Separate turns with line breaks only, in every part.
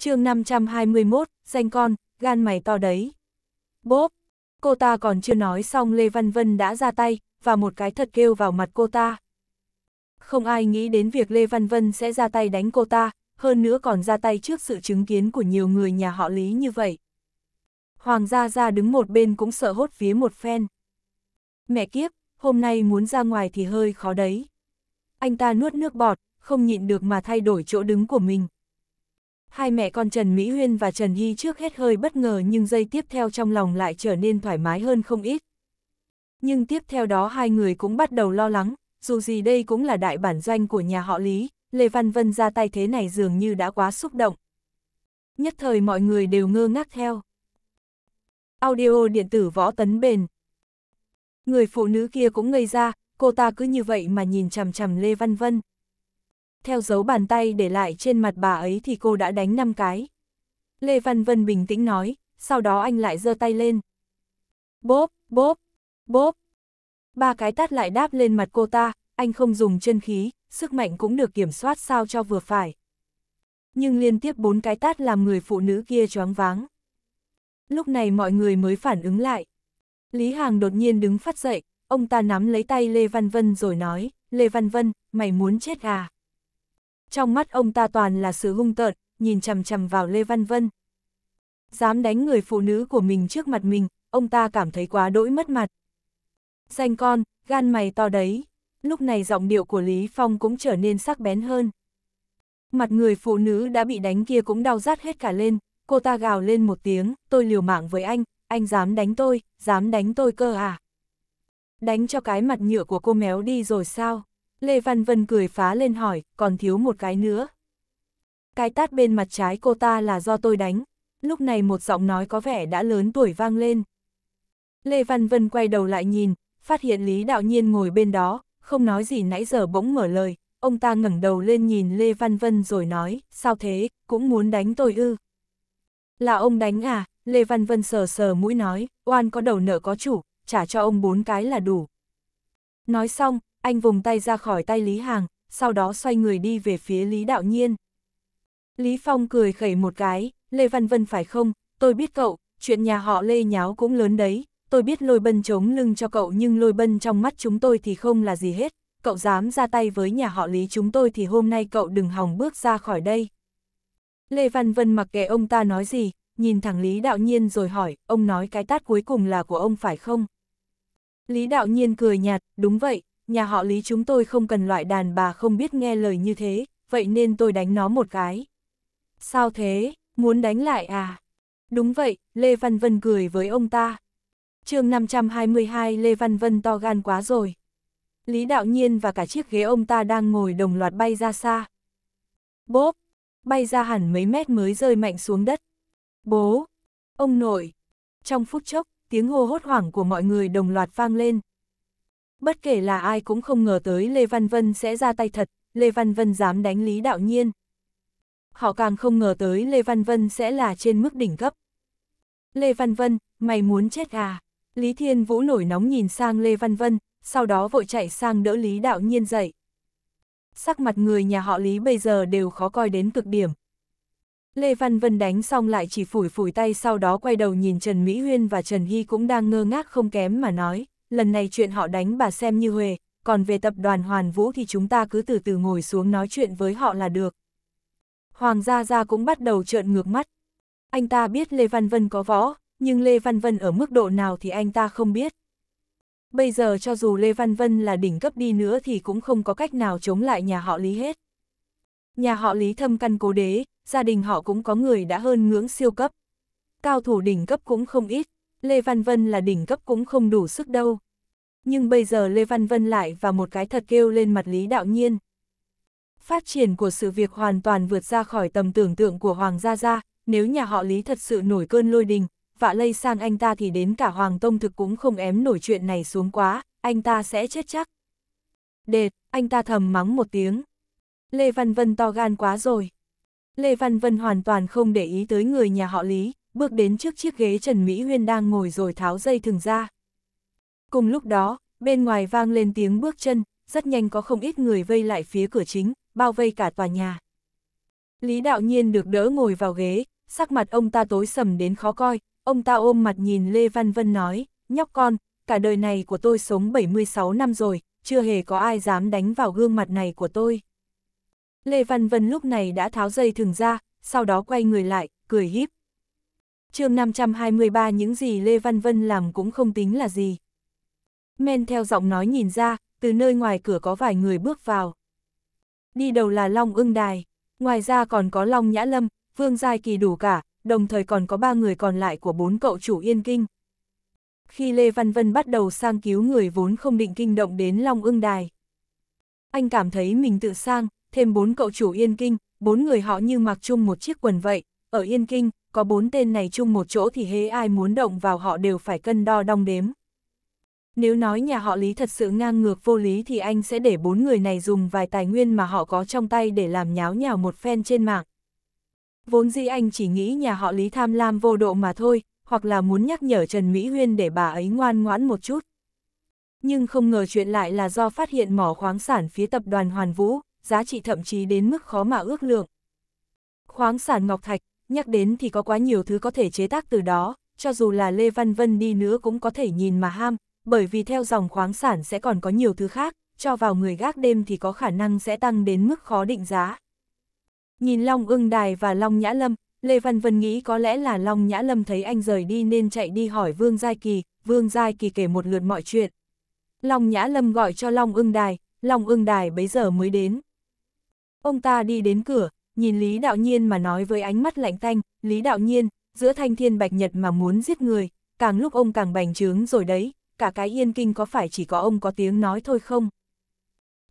chương 521, danh con, gan mày to đấy. Bốp, cô ta còn chưa nói xong Lê Văn Vân đã ra tay, và một cái thật kêu vào mặt cô ta. Không ai nghĩ đến việc Lê Văn Vân sẽ ra tay đánh cô ta, hơn nữa còn ra tay trước sự chứng kiến của nhiều người nhà họ Lý như vậy. Hoàng gia gia đứng một bên cũng sợ hốt vía một phen. Mẹ kiếp, hôm nay muốn ra ngoài thì hơi khó đấy. Anh ta nuốt nước bọt, không nhịn được mà thay đổi chỗ đứng của mình. Hai mẹ con Trần Mỹ Huyên và Trần Hy trước hết hơi bất ngờ nhưng giây tiếp theo trong lòng lại trở nên thoải mái hơn không ít. Nhưng tiếp theo đó hai người cũng bắt đầu lo lắng, dù gì đây cũng là đại bản doanh của nhà họ Lý, Lê Văn Vân ra tay thế này dường như đã quá xúc động. Nhất thời mọi người đều ngơ ngác theo. Audio điện tử võ tấn bền. Người phụ nữ kia cũng ngây ra, cô ta cứ như vậy mà nhìn chằm chằm Lê Văn Vân theo dấu bàn tay để lại trên mặt bà ấy thì cô đã đánh 5 cái. Lê Văn Vân bình tĩnh nói, sau đó anh lại giơ tay lên. Bốp, bốp, bốp. Ba cái tát lại đáp lên mặt cô ta, anh không dùng chân khí, sức mạnh cũng được kiểm soát sao cho vừa phải. Nhưng liên tiếp bốn cái tát làm người phụ nữ kia choáng váng. Lúc này mọi người mới phản ứng lại. Lý Hàng đột nhiên đứng phát dậy, ông ta nắm lấy tay Lê Văn Vân rồi nói, Lê Văn Vân, mày muốn chết à? trong mắt ông ta toàn là sự hung tợn, nhìn chằm chằm vào Lê Văn Vân. Dám đánh người phụ nữ của mình trước mặt mình, ông ta cảm thấy quá đỗi mất mặt. Danh con, gan mày to đấy. Lúc này giọng điệu của Lý Phong cũng trở nên sắc bén hơn. Mặt người phụ nữ đã bị đánh kia cũng đau rát hết cả lên, cô ta gào lên một tiếng, tôi liều mạng với anh, anh dám đánh tôi, dám đánh tôi cơ à. Đánh cho cái mặt nhựa của cô méo đi rồi sao? Lê Văn Vân cười phá lên hỏi, còn thiếu một cái nữa. Cái tát bên mặt trái cô ta là do tôi đánh. Lúc này một giọng nói có vẻ đã lớn tuổi vang lên. Lê Văn Vân quay đầu lại nhìn, phát hiện Lý Đạo Nhiên ngồi bên đó, không nói gì nãy giờ bỗng mở lời. Ông ta ngẩng đầu lên nhìn Lê Văn Vân rồi nói, sao thế, cũng muốn đánh tôi ư. Là ông đánh à, Lê Văn Vân sờ sờ mũi nói, oan có đầu nợ có chủ, trả cho ông bốn cái là đủ. Nói xong, anh vùng tay ra khỏi tay Lý Hàng, sau đó xoay người đi về phía Lý Đạo Nhiên. Lý Phong cười khẩy một cái, Lê Văn Vân phải không, tôi biết cậu, chuyện nhà họ Lê nháo cũng lớn đấy, tôi biết lôi bân chống lưng cho cậu nhưng lôi bân trong mắt chúng tôi thì không là gì hết, cậu dám ra tay với nhà họ Lý chúng tôi thì hôm nay cậu đừng hòng bước ra khỏi đây. Lê Văn Vân mặc kệ ông ta nói gì, nhìn thẳng Lý Đạo Nhiên rồi hỏi, ông nói cái tát cuối cùng là của ông phải không? Lý Đạo Nhiên cười nhạt, đúng vậy, nhà họ Lý chúng tôi không cần loại đàn bà không biết nghe lời như thế, vậy nên tôi đánh nó một cái. Sao thế, muốn đánh lại à? Đúng vậy, Lê Văn Vân cười với ông ta. chương 522 Lê Văn Vân to gan quá rồi. Lý Đạo Nhiên và cả chiếc ghế ông ta đang ngồi đồng loạt bay ra xa. Bốp, bay ra hẳn mấy mét mới rơi mạnh xuống đất. Bố, ông nội. Trong phút chốc, tiếng hô hốt hoảng của mọi người đồng loạt vang lên. Bất kể là ai cũng không ngờ tới Lê Văn Vân sẽ ra tay thật, Lê Văn Vân dám đánh Lý Đạo Nhiên. Họ càng không ngờ tới Lê Văn Vân sẽ là trên mức đỉnh cấp. Lê Văn Vân, mày muốn chết à? Lý Thiên Vũ nổi nóng nhìn sang Lê Văn Vân, sau đó vội chạy sang đỡ Lý Đạo Nhiên dậy. Sắc mặt người nhà họ Lý bây giờ đều khó coi đến cực điểm. Lê Văn Vân đánh xong lại chỉ phủi phủi tay sau đó quay đầu nhìn Trần Mỹ Huyên và Trần Hy cũng đang ngơ ngác không kém mà nói lần này chuyện họ đánh bà xem như huề, còn về tập đoàn Hoàn Vũ thì chúng ta cứ từ từ ngồi xuống nói chuyện với họ là được. Hoàng Gia Gia cũng bắt đầu trợn ngược mắt. Anh ta biết Lê Văn Vân có võ, nhưng Lê Văn Vân ở mức độ nào thì anh ta không biết. Bây giờ cho dù Lê Văn Vân là đỉnh cấp đi nữa thì cũng không có cách nào chống lại nhà họ Lý hết. Nhà họ Lý thâm căn cố đế, gia đình họ cũng có người đã hơn ngưỡng siêu cấp. Cao thủ đỉnh cấp cũng không ít, Lê Văn Vân là đỉnh cấp cũng không đủ sức đâu. Nhưng bây giờ Lê Văn Vân lại và một cái thật kêu lên mặt Lý Đạo Nhiên. Phát triển của sự việc hoàn toàn vượt ra khỏi tầm tưởng tượng của Hoàng Gia Gia, nếu nhà họ Lý thật sự nổi cơn lôi đình, vạ lây sang anh ta thì đến cả Hoàng Tông Thực cũng không ém nổi chuyện này xuống quá, anh ta sẽ chết chắc. Đệt, anh ta thầm mắng một tiếng. Lê Văn Vân to gan quá rồi. Lê Văn Vân hoàn toàn không để ý tới người nhà họ Lý, bước đến trước chiếc ghế Trần Mỹ Huyên đang ngồi rồi tháo dây thừng ra. Cùng lúc đó, bên ngoài vang lên tiếng bước chân, rất nhanh có không ít người vây lại phía cửa chính, bao vây cả tòa nhà. Lý đạo nhiên được đỡ ngồi vào ghế, sắc mặt ông ta tối sầm đến khó coi, ông ta ôm mặt nhìn Lê Văn Vân nói, nhóc con, cả đời này của tôi sống 76 năm rồi, chưa hề có ai dám đánh vào gương mặt này của tôi. Lê Văn Vân lúc này đã tháo dây thừng ra, sau đó quay người lại, cười híp chương 523 những gì Lê Văn Vân làm cũng không tính là gì. Men theo giọng nói nhìn ra, từ nơi ngoài cửa có vài người bước vào. Đi đầu là Long ưng đài, ngoài ra còn có Long Nhã Lâm, Vương Giai Kỳ đủ cả, đồng thời còn có ba người còn lại của bốn cậu chủ Yên Kinh. Khi Lê Văn Vân bắt đầu sang cứu người vốn không định kinh động đến Long ưng đài. Anh cảm thấy mình tự sang, thêm bốn cậu chủ Yên Kinh, bốn người họ như mặc chung một chiếc quần vậy, ở Yên Kinh, có bốn tên này chung một chỗ thì hễ ai muốn động vào họ đều phải cân đo đong đếm. Nếu nói nhà họ Lý thật sự ngang ngược vô lý thì anh sẽ để bốn người này dùng vài tài nguyên mà họ có trong tay để làm nháo nhào một phen trên mạng. Vốn dĩ anh chỉ nghĩ nhà họ Lý tham lam vô độ mà thôi, hoặc là muốn nhắc nhở Trần Mỹ Huyên để bà ấy ngoan ngoãn một chút. Nhưng không ngờ chuyện lại là do phát hiện mỏ khoáng sản phía tập đoàn Hoàn Vũ, giá trị thậm chí đến mức khó mà ước lượng. Khoáng sản Ngọc Thạch, nhắc đến thì có quá nhiều thứ có thể chế tác từ đó, cho dù là Lê Văn Vân đi nữa cũng có thể nhìn mà ham, bởi vì theo dòng khoáng sản sẽ còn có nhiều thứ khác, cho vào người gác đêm thì có khả năng sẽ tăng đến mức khó định giá. Nhìn Long ưng đài và Long Nhã Lâm, Lê Văn Vân nghĩ có lẽ là Long Nhã Lâm thấy anh rời đi nên chạy đi hỏi Vương Giai Kỳ, Vương Giai Kỳ kể một lượt mọi chuyện. Long Nhã Lâm gọi cho Long ưng đài, Long ưng đài bấy giờ mới đến. Ông ta đi đến cửa, nhìn Lý Đạo Nhiên mà nói với ánh mắt lạnh tanh, Lý Đạo Nhiên, giữa thanh thiên bạch nhật mà muốn giết người, càng lúc ông càng bành trướng rồi đấy, cả cái yên kinh có phải chỉ có ông có tiếng nói thôi không?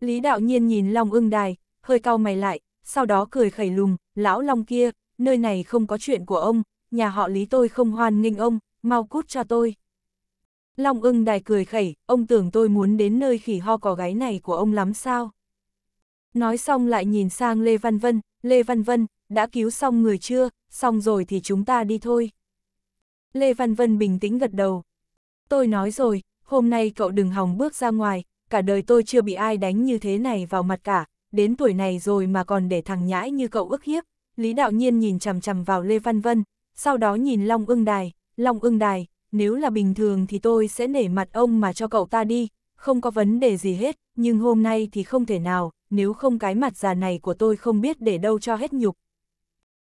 Lý Đạo Nhiên nhìn Long ưng đài, hơi cau mày lại, sau đó cười khẩy lùng, lão Long kia, nơi này không có chuyện của ông, nhà họ Lý tôi không hoan nghênh ông, mau cút cho tôi. Long ưng đài cười khẩy, ông tưởng tôi muốn đến nơi khỉ ho cò gáy này của ông lắm sao? Nói xong lại nhìn sang Lê Văn Vân, Lê Văn Vân, đã cứu xong người chưa, xong rồi thì chúng ta đi thôi. Lê Văn Vân bình tĩnh gật đầu. Tôi nói rồi, hôm nay cậu đừng hòng bước ra ngoài, cả đời tôi chưa bị ai đánh như thế này vào mặt cả, đến tuổi này rồi mà còn để thằng nhãi như cậu ức hiếp. Lý Đạo Nhiên nhìn chằm chằm vào Lê Văn Vân, sau đó nhìn Long ưng đài, Long ưng đài, nếu là bình thường thì tôi sẽ nể mặt ông mà cho cậu ta đi, không có vấn đề gì hết, nhưng hôm nay thì không thể nào, nếu không cái mặt già này của tôi không biết để đâu cho hết nhục.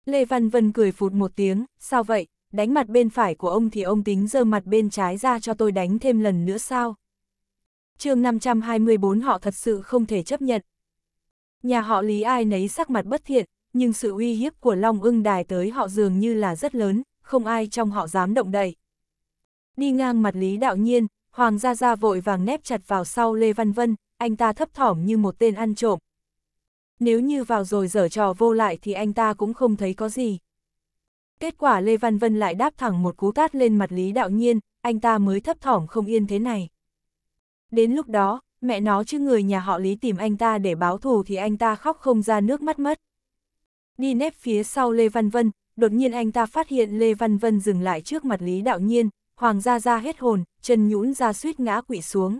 Lê Văn Vân cười phụt một tiếng, sao vậy, đánh mặt bên phải của ông thì ông tính dơ mặt bên trái ra cho tôi đánh thêm lần nữa sao? chương 524 họ thật sự không thể chấp nhận. Nhà họ Lý ai nấy sắc mặt bất thiện, nhưng sự uy hiếp của Long ưng đài tới họ dường như là rất lớn, không ai trong họ dám động đậy. Đi ngang mặt Lý đạo nhiên, Hoàng gia gia vội vàng nép chặt vào sau Lê Văn Vân, anh ta thấp thỏm như một tên ăn trộm. Nếu như vào rồi dở trò vô lại thì anh ta cũng không thấy có gì. Kết quả Lê Văn Vân lại đáp thẳng một cú tát lên mặt Lý Đạo Nhiên, anh ta mới thấp thỏm không yên thế này. Đến lúc đó, mẹ nó chứ người nhà họ Lý tìm anh ta để báo thù thì anh ta khóc không ra nước mắt mất. Đi nép phía sau Lê Văn Vân, đột nhiên anh ta phát hiện Lê Văn Vân dừng lại trước mặt Lý Đạo Nhiên, Hoàng gia ra hết hồn, chân nhũn ra suýt ngã quỵ xuống.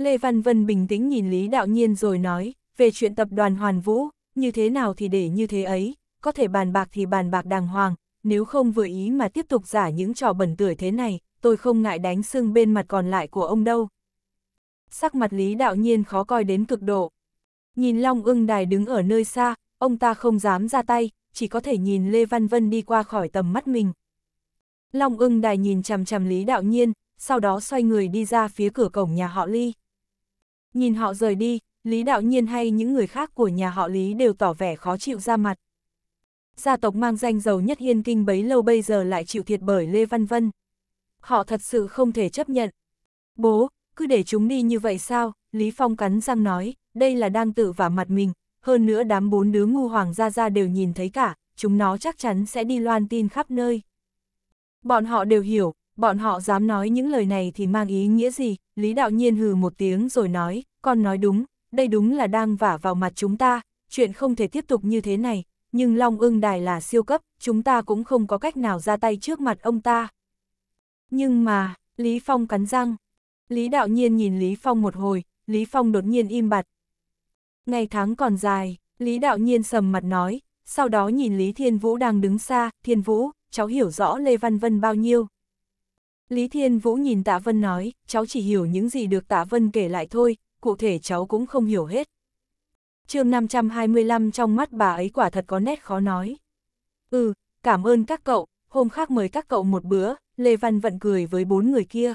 Lê Văn Vân bình tĩnh nhìn Lý Đạo Nhiên rồi nói, về chuyện tập đoàn Hoàn Vũ, như thế nào thì để như thế ấy, có thể bàn bạc thì bàn bạc đàng hoàng, nếu không vừa ý mà tiếp tục giả những trò bẩn tuổi thế này, tôi không ngại đánh xương bên mặt còn lại của ông đâu. Sắc mặt Lý Đạo Nhiên khó coi đến cực độ. Nhìn Long ưng đài đứng ở nơi xa, ông ta không dám ra tay, chỉ có thể nhìn Lê Văn Vân đi qua khỏi tầm mắt mình. Long ưng đài nhìn chằm chằm Lý Đạo Nhiên, sau đó xoay người đi ra phía cửa cổng nhà họ Ly. Nhìn họ rời đi, Lý Đạo Nhiên hay những người khác của nhà họ Lý đều tỏ vẻ khó chịu ra mặt. Gia tộc mang danh giàu nhất hiên kinh bấy lâu bây giờ lại chịu thiệt bởi Lê Văn Vân. Họ thật sự không thể chấp nhận. Bố, cứ để chúng đi như vậy sao? Lý Phong cắn răng nói, đây là đang tự vả mặt mình. Hơn nữa đám bốn đứa ngu hoàng gia gia đều nhìn thấy cả, chúng nó chắc chắn sẽ đi loan tin khắp nơi. Bọn họ đều hiểu, bọn họ dám nói những lời này thì mang ý nghĩa gì, Lý Đạo Nhiên hừ một tiếng rồi nói, con nói đúng, đây đúng là đang vả vào mặt chúng ta, chuyện không thể tiếp tục như thế này, nhưng Long ưng đài là siêu cấp, chúng ta cũng không có cách nào ra tay trước mặt ông ta. Nhưng mà, Lý Phong cắn răng, Lý Đạo Nhiên nhìn Lý Phong một hồi, Lý Phong đột nhiên im bặt. Ngày tháng còn dài, Lý Đạo Nhiên sầm mặt nói, sau đó nhìn Lý Thiên Vũ đang đứng xa, Thiên Vũ, cháu hiểu rõ Lê Văn Vân bao nhiêu, Lý Thiên Vũ nhìn Tạ Vân nói, cháu chỉ hiểu những gì được Tạ Vân kể lại thôi, cụ thể cháu cũng không hiểu hết. chương 525 trong mắt bà ấy quả thật có nét khó nói. Ừ, cảm ơn các cậu, hôm khác mời các cậu một bữa, Lê Văn vận cười với bốn người kia.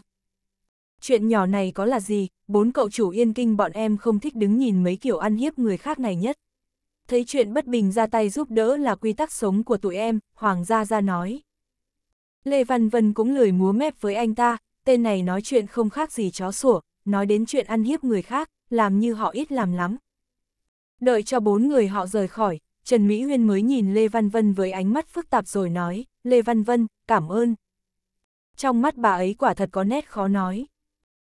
Chuyện nhỏ này có là gì, bốn cậu chủ yên kinh bọn em không thích đứng nhìn mấy kiểu ăn hiếp người khác này nhất. Thấy chuyện bất bình ra tay giúp đỡ là quy tắc sống của tụi em, Hoàng gia ra nói. Lê Văn Vân cũng lười múa mép với anh ta, tên này nói chuyện không khác gì chó sủa, nói đến chuyện ăn hiếp người khác, làm như họ ít làm lắm. Đợi cho bốn người họ rời khỏi, Trần Mỹ Huyên mới nhìn Lê Văn Vân với ánh mắt phức tạp rồi nói, Lê Văn Vân, cảm ơn. Trong mắt bà ấy quả thật có nét khó nói.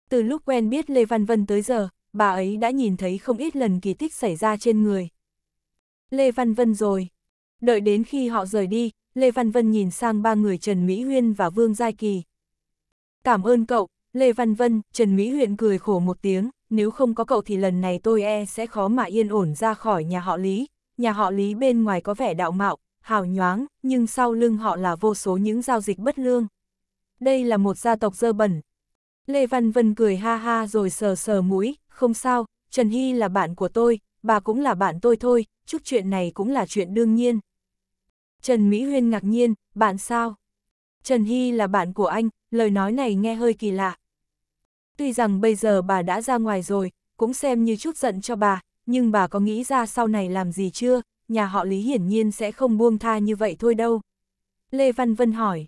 Từ lúc quen biết Lê Văn Vân tới giờ, bà ấy đã nhìn thấy không ít lần kỳ tích xảy ra trên người. Lê Văn Vân rồi. Đợi đến khi họ rời đi, Lê Văn Vân nhìn sang ba người Trần Mỹ Huyên và Vương Giai Kỳ. Cảm ơn cậu, Lê Văn Vân, Trần Mỹ Huyên cười khổ một tiếng, nếu không có cậu thì lần này tôi e sẽ khó mà yên ổn ra khỏi nhà họ Lý. Nhà họ Lý bên ngoài có vẻ đạo mạo, hào nhoáng, nhưng sau lưng họ là vô số những giao dịch bất lương. Đây là một gia tộc dơ bẩn. Lê Văn Vân cười ha ha rồi sờ sờ mũi, không sao, Trần Hy là bạn của tôi, bà cũng là bạn tôi thôi, chút chuyện này cũng là chuyện đương nhiên. Trần Mỹ Huyên ngạc nhiên, bạn sao? Trần Hy là bạn của anh, lời nói này nghe hơi kỳ lạ. Tuy rằng bây giờ bà đã ra ngoài rồi, cũng xem như chút giận cho bà, nhưng bà có nghĩ ra sau này làm gì chưa? Nhà họ Lý hiển nhiên sẽ không buông tha như vậy thôi đâu. Lê Văn Vân hỏi.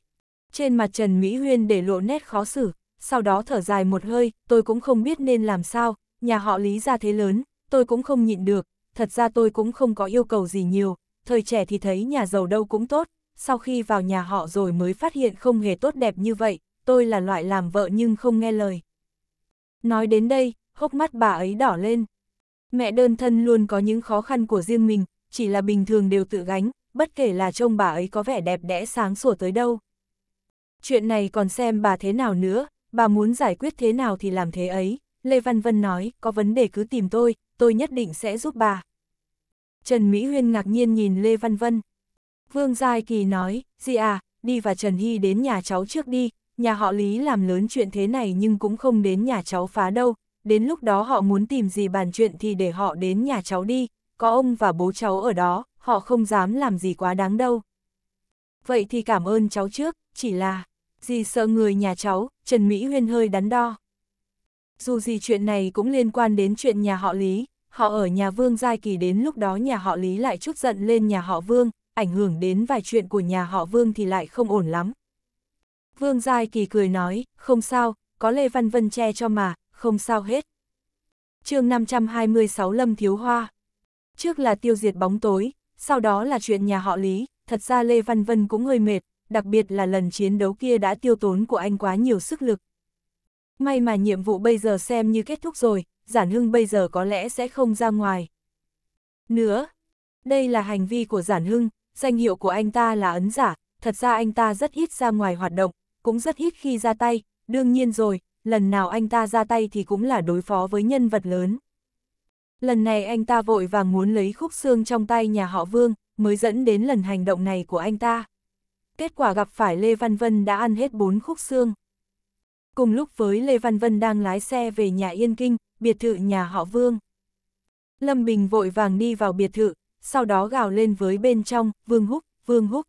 Trên mặt Trần Mỹ Huyên để lộ nét khó xử, sau đó thở dài một hơi, tôi cũng không biết nên làm sao, nhà họ Lý ra thế lớn, tôi cũng không nhịn được, thật ra tôi cũng không có yêu cầu gì nhiều, thời trẻ thì thấy nhà giàu đâu cũng tốt, sau khi vào nhà họ rồi mới phát hiện không hề tốt đẹp như vậy, tôi là loại làm vợ nhưng không nghe lời. Nói đến đây, hốc mắt bà ấy đỏ lên. Mẹ đơn thân luôn có những khó khăn của riêng mình, chỉ là bình thường đều tự gánh, bất kể là trông bà ấy có vẻ đẹp đẽ sáng sủa tới đâu. Chuyện này còn xem bà thế nào nữa, bà muốn giải quyết thế nào thì làm thế ấy. Lê Văn Vân nói, có vấn đề cứ tìm tôi, tôi nhất định sẽ giúp bà. Trần Mỹ Huyên ngạc nhiên nhìn Lê Văn Vân. Vương Giai Kỳ nói, gì à, đi và Trần Hy đến nhà cháu trước đi, nhà họ Lý làm lớn chuyện thế này nhưng cũng không đến nhà cháu phá đâu, đến lúc đó họ muốn tìm gì bàn chuyện thì để họ đến nhà cháu đi, có ông và bố cháu ở đó, họ không dám làm gì quá đáng đâu. Vậy thì cảm ơn cháu trước, chỉ là, gì sợ người nhà cháu, Trần Mỹ Huyên hơi đắn đo. Dù gì chuyện này cũng liên quan đến chuyện nhà họ Lý, Họ ở nhà Vương Giai Kỳ đến lúc đó nhà họ Lý lại chút giận lên nhà họ Vương, ảnh hưởng đến vài chuyện của nhà họ Vương thì lại không ổn lắm. Vương Giai Kỳ cười nói, không sao, có Lê Văn Vân che cho mà, không sao hết. chương 526 Lâm Thiếu Hoa Trước là tiêu diệt bóng tối, sau đó là chuyện nhà họ Lý, thật ra Lê Văn Vân cũng hơi mệt, đặc biệt là lần chiến đấu kia đã tiêu tốn của anh quá nhiều sức lực. May mà nhiệm vụ bây giờ xem như kết thúc rồi, Giản Hưng bây giờ có lẽ sẽ không ra ngoài. Nữa, đây là hành vi của Giản Hưng, danh hiệu của anh ta là ấn giả, thật ra anh ta rất ít ra ngoài hoạt động, cũng rất ít khi ra tay, đương nhiên rồi, lần nào anh ta ra tay thì cũng là đối phó với nhân vật lớn. Lần này anh ta vội vàng muốn lấy khúc xương trong tay nhà họ Vương, mới dẫn đến lần hành động này của anh ta. Kết quả gặp phải Lê Văn Vân đã ăn hết bốn khúc xương. Cùng lúc với Lê Văn Vân đang lái xe về nhà Yên Kinh, biệt thự nhà họ Vương. Lâm Bình vội vàng đi vào biệt thự, sau đó gào lên với bên trong, Vương Húc, Vương Húc.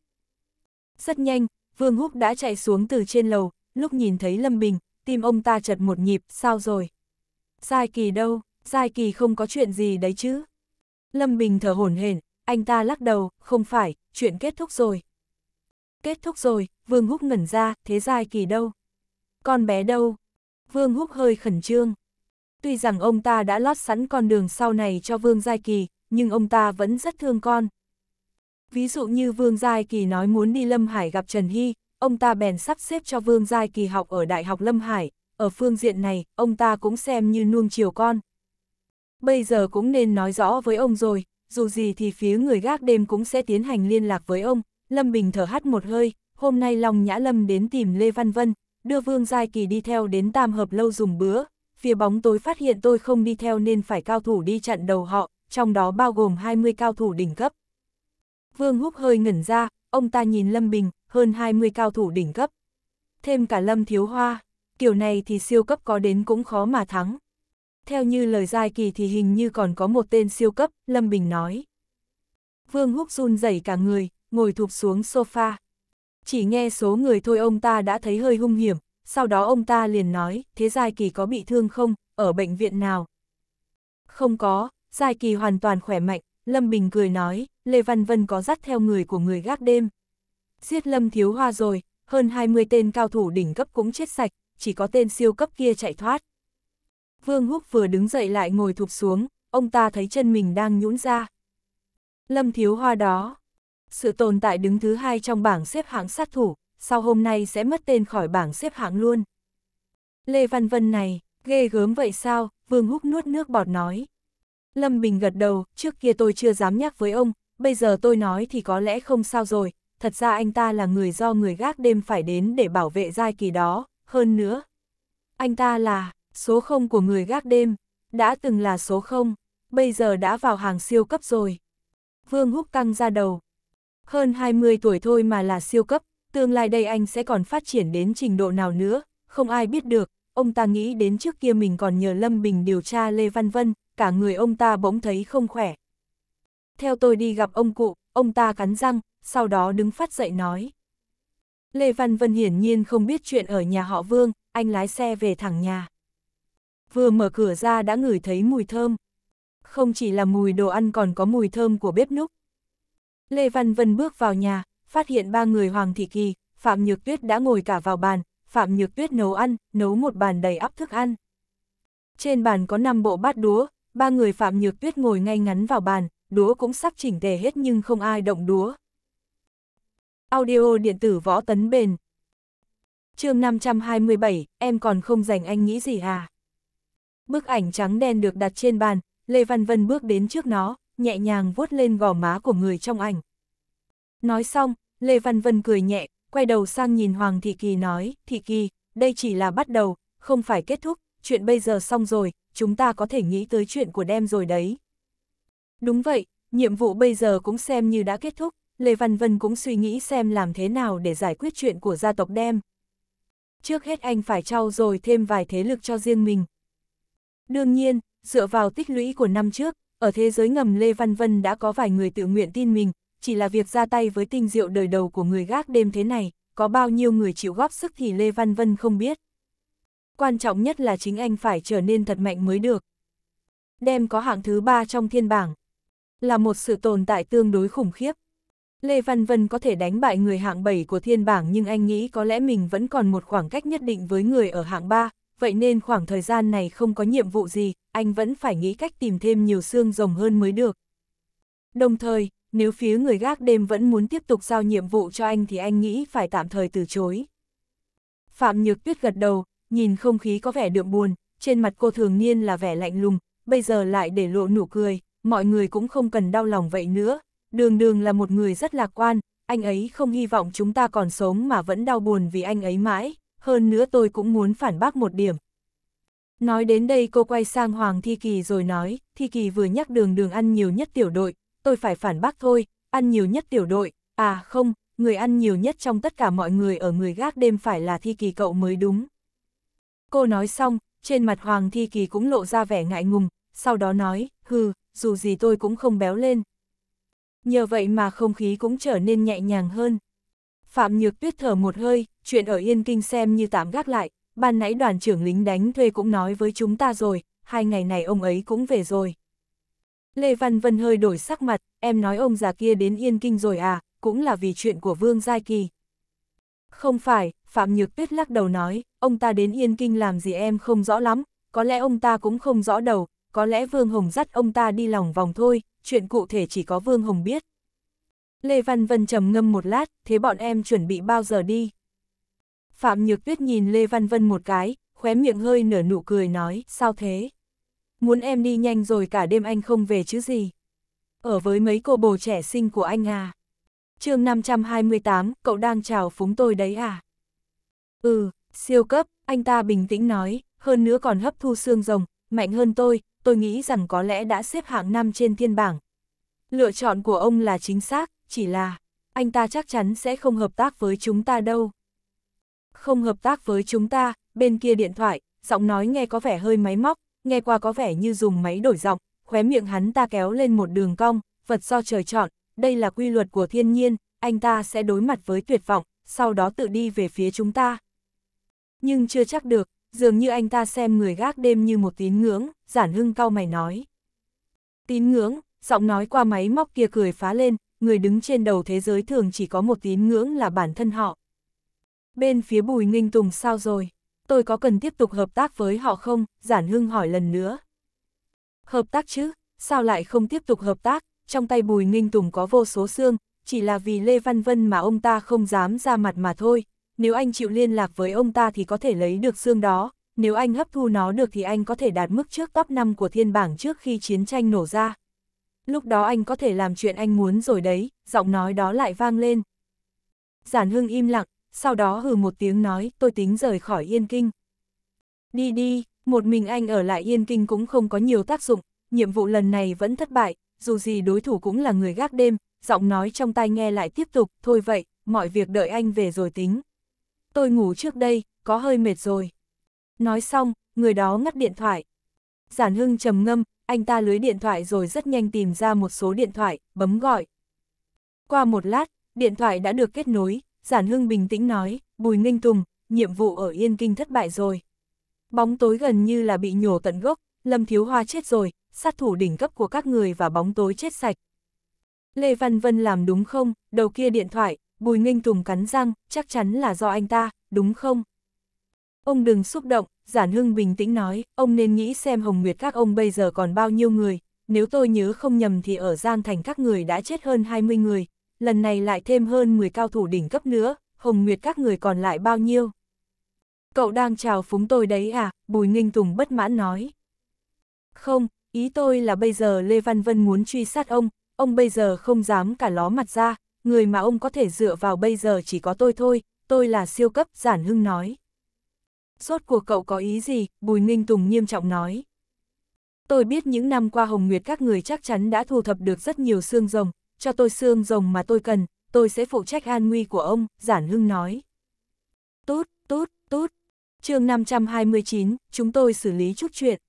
Rất nhanh, Vương Húc đã chạy xuống từ trên lầu, lúc nhìn thấy Lâm Bình, tim ông ta chật một nhịp, sao rồi? Giai kỳ đâu, Giai kỳ không có chuyện gì đấy chứ. Lâm Bình thở hổn hển, anh ta lắc đầu, không phải, chuyện kết thúc rồi. Kết thúc rồi, Vương Húc ngẩn ra, thế Giai kỳ đâu? Con bé đâu? Vương Húc hơi khẩn trương. Tuy rằng ông ta đã lót sẵn con đường sau này cho Vương Giai Kỳ, nhưng ông ta vẫn rất thương con. Ví dụ như Vương Giai Kỳ nói muốn đi Lâm Hải gặp Trần Hy, ông ta bèn sắp xếp cho Vương Giai Kỳ học ở Đại học Lâm Hải, ở phương diện này, ông ta cũng xem như nuông chiều con. Bây giờ cũng nên nói rõ với ông rồi, dù gì thì phía người gác đêm cũng sẽ tiến hành liên lạc với ông. Lâm Bình thở hắt một hơi, hôm nay Long Nhã Lâm đến tìm Lê Văn Vân, đưa Vương Giai Kỳ đi theo đến Tam Hợp Lâu dùng bữa, phía bóng tối phát hiện tôi không đi theo nên phải cao thủ đi chặn đầu họ, trong đó bao gồm 20 cao thủ đỉnh cấp. Vương Húc hơi ngẩn ra, ông ta nhìn Lâm Bình, hơn 20 cao thủ đỉnh cấp. Thêm cả Lâm Thiếu Hoa, kiểu này thì siêu cấp có đến cũng khó mà thắng. Theo như lời Giai Kỳ thì hình như còn có một tên siêu cấp, Lâm Bình nói. Vương Húc run rẩy cả người, ngồi thụp xuống sofa. Chỉ nghe số người thôi ông ta đã thấy hơi hung hiểm, sau đó ông ta liền nói, thế Giai Kỳ có bị thương không, ở bệnh viện nào? Không có, Giai Kỳ hoàn toàn khỏe mạnh, Lâm Bình cười nói, Lê Văn Vân có dắt theo người của người gác đêm. Giết Lâm Thiếu Hoa rồi, hơn 20 tên cao thủ đỉnh cấp cũng chết sạch, chỉ có tên siêu cấp kia chạy thoát. Vương Húc vừa đứng dậy lại ngồi thụp xuống, ông ta thấy chân mình đang nhũn ra. Lâm Thiếu Hoa đó, sự tồn tại đứng thứ hai trong bảng xếp hạng sát thủ, sau hôm nay sẽ mất tên khỏi bảng xếp hạng luôn. Lê Văn Vân này, ghê gớm vậy sao, Vương Húc nuốt nước bọt nói. Lâm Bình gật đầu, trước kia tôi chưa dám nhắc với ông, bây giờ tôi nói thì có lẽ không sao rồi, thật ra anh ta là người do người gác đêm phải đến để bảo vệ giai kỳ đó, hơn nữa. Anh ta là số 0 của người gác đêm, đã từng là số 0, bây giờ đã vào hàng siêu cấp rồi. Vương Húc căng ra đầu. Hơn 20 tuổi thôi mà là siêu cấp, Tương lai đây anh sẽ còn phát triển đến trình độ nào nữa, không ai biết được, ông ta nghĩ đến trước kia mình còn nhờ Lâm Bình điều tra Lê Văn Vân, cả người ông ta bỗng thấy không khỏe. Theo tôi đi gặp ông cụ, ông ta cắn răng, sau đó đứng phát dậy nói. Lê Văn Vân hiển nhiên không biết chuyện ở nhà họ Vương, anh lái xe về thẳng nhà. Vừa mở cửa ra đã ngửi thấy mùi thơm. Không chỉ là mùi đồ ăn còn có mùi thơm của bếp núc. Lê Văn Vân bước vào nhà, phát hiện ba người Hoàng Thị Kỳ, Phạm Nhược Tuyết đã ngồi cả vào bàn, Phạm Nhược Tuyết nấu ăn, nấu một bàn đầy ắp thức ăn. Trên bàn có 5 bộ bát đũa, ba người Phạm Nhược Tuyết ngồi ngay ngắn vào bàn, đũa cũng sắp chỉnh tề hết nhưng không ai động đũa. Audio điện tử võ tấn bền chương 527, em còn không dành anh nghĩ gì à? Bức ảnh trắng đen được đặt trên bàn, Lê Văn Vân bước đến trước nó, nhẹ nhàng vuốt lên gò má của người trong ảnh. Nói xong, Lê Văn Vân cười nhẹ, quay đầu sang nhìn Hoàng Thị Kỳ nói, Thị Kỳ, đây chỉ là bắt đầu, không phải kết thúc, chuyện bây giờ xong rồi, chúng ta có thể nghĩ tới chuyện của đem rồi đấy. Đúng vậy, nhiệm vụ bây giờ cũng xem như đã kết thúc, Lê Văn Vân cũng suy nghĩ xem làm thế nào để giải quyết chuyện của gia tộc đem. Trước hết anh phải trau rồi thêm vài thế lực cho riêng mình. Đương nhiên, dựa vào tích lũy của năm trước, ở thế giới ngầm Lê Văn Vân đã có vài người tự nguyện tin mình, chỉ là việc ra tay với tinh diệu đời đầu của người gác đêm thế này, có bao nhiêu người chịu góp sức thì Lê Văn Vân không biết. Quan trọng nhất là chính anh phải trở nên thật mạnh mới được. Đem có hạng thứ ba trong thiên bảng, là một sự tồn tại tương đối khủng khiếp. Lê Văn Vân có thể đánh bại người hạng 7 của thiên bảng nhưng anh nghĩ có lẽ mình vẫn còn một khoảng cách nhất định với người ở hạng 3, vậy nên khoảng thời gian này không có nhiệm vụ gì, anh vẫn phải nghĩ cách tìm thêm nhiều xương rồng hơn mới được. Đồng thời, nếu phía người gác đêm vẫn muốn tiếp tục giao nhiệm vụ cho anh thì anh nghĩ phải tạm thời từ chối. Phạm Nhược Tuyết gật đầu, nhìn không khí có vẻ đượm buồn, trên mặt cô thường niên là vẻ lạnh lùng, bây giờ lại để lộ nụ cười, mọi người cũng không cần đau lòng vậy nữa. Đường đường là một người rất lạc quan, anh ấy không hy vọng chúng ta còn sống mà vẫn đau buồn vì anh ấy mãi, hơn nữa tôi cũng muốn phản bác một điểm. Nói đến đây cô quay sang Hoàng Thi Kỳ rồi nói, Thi Kỳ vừa nhắc đường đường ăn nhiều nhất tiểu đội, tôi phải phản bác thôi, ăn nhiều nhất tiểu đội, à không, người ăn nhiều nhất trong tất cả mọi người ở người gác đêm phải là thi kỳ cậu mới đúng. Cô nói xong, trên mặt Hoàng Thi Kỳ cũng lộ ra vẻ ngại ngùng, sau đó nói, hừ, dù gì tôi cũng không béo lên. Nhờ vậy mà không khí cũng trở nên nhẹ nhàng hơn. Phạm Nhược Tuyết thở một hơi, chuyện ở Yên Kinh xem như tạm gác lại, ban nãy đoàn trưởng lính đánh thuê cũng nói với chúng ta rồi, hai ngày này ông ấy cũng về rồi. Lê Văn Vân hơi đổi sắc mặt, em nói ông già kia đến Yên Kinh rồi à, cũng là vì chuyện của Vương Giai Kỳ. Không phải, Phạm Nhược Tuyết lắc đầu nói, ông ta đến Yên Kinh làm gì em không rõ lắm, có lẽ ông ta cũng không rõ đầu, có lẽ Vương Hồng dắt ông ta đi lòng vòng thôi, chuyện cụ thể chỉ có Vương Hồng biết. Lê Văn Vân trầm ngâm một lát, thế bọn em chuẩn bị bao giờ đi? Phạm Nhược Tuyết nhìn Lê Văn Vân một cái, khóe miệng hơi nở nụ cười nói, sao thế? muốn em đi nhanh rồi cả đêm anh không về chứ gì. Ở với mấy cô bồ trẻ xinh của anh à. chương 528, cậu đang chào phúng tôi đấy à? Ừ, siêu cấp, anh ta bình tĩnh nói, hơn nữa còn hấp thu xương rồng, mạnh hơn tôi, tôi nghĩ rằng có lẽ đã xếp hạng năm trên thiên bảng. Lựa chọn của ông là chính xác, chỉ là, anh ta chắc chắn sẽ không hợp tác với chúng ta đâu. Không hợp tác với chúng ta, bên kia điện thoại, giọng nói nghe có vẻ hơi máy móc, nghe qua có vẻ như dùng máy đổi giọng, khóe miệng hắn ta kéo lên một đường cong, vật do trời chọn, đây là quy luật của thiên nhiên, anh ta sẽ đối mặt với tuyệt vọng, sau đó tự đi về phía chúng ta. Nhưng chưa chắc được, dường như anh ta xem người gác đêm như một tín ngưỡng, giản hưng cau mày nói. Tín ngưỡng, giọng nói qua máy móc kia cười phá lên, người đứng trên đầu thế giới thường chỉ có một tín ngưỡng là bản thân họ. Bên phía bùi nghinh tùng sao rồi? tôi có cần tiếp tục hợp tác với họ không? Giản Hưng hỏi lần nữa. Hợp tác chứ, sao lại không tiếp tục hợp tác? Trong tay Bùi Nghinh Tùng có vô số xương, chỉ là vì Lê Văn Vân mà ông ta không dám ra mặt mà thôi. Nếu anh chịu liên lạc với ông ta thì có thể lấy được xương đó, nếu anh hấp thu nó được thì anh có thể đạt mức trước top 5 của thiên bảng trước khi chiến tranh nổ ra. Lúc đó anh có thể làm chuyện anh muốn rồi đấy, giọng nói đó lại vang lên. Giản Hưng im lặng, sau đó hừ một tiếng nói, tôi tính rời khỏi Yên Kinh. Đi đi, một mình anh ở lại Yên Kinh cũng không có nhiều tác dụng, nhiệm vụ lần này vẫn thất bại, dù gì đối thủ cũng là người gác đêm, giọng nói trong tai nghe lại tiếp tục, thôi vậy, mọi việc đợi anh về rồi tính. Tôi ngủ trước đây, có hơi mệt rồi. Nói xong, người đó ngắt điện thoại. Giản Hưng trầm ngâm, anh ta lưới điện thoại rồi rất nhanh tìm ra một số điện thoại, bấm gọi. Qua một lát, điện thoại đã được kết nối, Giản Hưng bình tĩnh nói, Bùi Ninh Tùng, nhiệm vụ ở Yên Kinh thất bại rồi. Bóng tối gần như là bị nhổ tận gốc, Lâm Thiếu Hoa chết rồi, sát thủ đỉnh cấp của các người và bóng tối chết sạch. Lê Văn Vân làm đúng không, đầu kia điện thoại, Bùi Ninh Tùng cắn răng, chắc chắn là do anh ta, đúng không? Ông đừng xúc động, Giản Hưng bình tĩnh nói, ông nên nghĩ xem Hồng Nguyệt các ông bây giờ còn bao nhiêu người, nếu tôi nhớ không nhầm thì ở Giang Thành các người đã chết hơn 20 người, lần này lại thêm hơn 10 cao thủ đỉnh cấp nữa, Hồng Nguyệt các người còn lại bao nhiêu? Cậu đang chào phúng tôi đấy à? Bùi Nghinh Tùng bất mãn nói. Không, ý tôi là bây giờ Lê Văn Vân muốn truy sát ông, ông bây giờ không dám cả ló mặt ra, người mà ông có thể dựa vào bây giờ chỉ có tôi thôi, tôi là siêu cấp, giản hưng nói. Rốt cuộc cậu có ý gì? Bùi Nghinh Tùng nghiêm trọng nói. Tôi biết những năm qua Hồng Nguyệt các người chắc chắn đã thu thập được rất nhiều xương rồng, cho tôi xương rồng mà tôi cần, tôi sẽ phụ trách an nguy của ông, Giản Hưng nói. Tốt, tốt, tốt. chương 529, chúng tôi xử lý chút chuyện.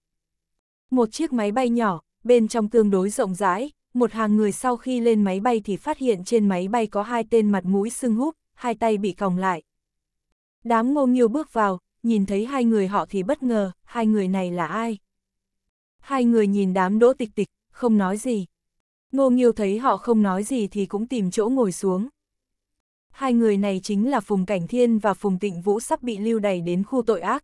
Một chiếc máy bay nhỏ, bên trong tương đối rộng rãi, một hàng người sau khi lên máy bay thì phát hiện trên máy bay có hai tên mặt mũi sưng húp, hai tay bị còng lại. Đám ngô nghiêu bước vào, nhìn thấy hai người họ thì bất ngờ, hai người này là ai? Hai người nhìn đám đỗ tịch tịch, không nói gì. Ngô Nghiêu thấy họ không nói gì thì cũng tìm chỗ ngồi xuống. Hai người này chính là Phùng Cảnh Thiên và Phùng Tịnh Vũ sắp bị lưu đày đến khu tội ác.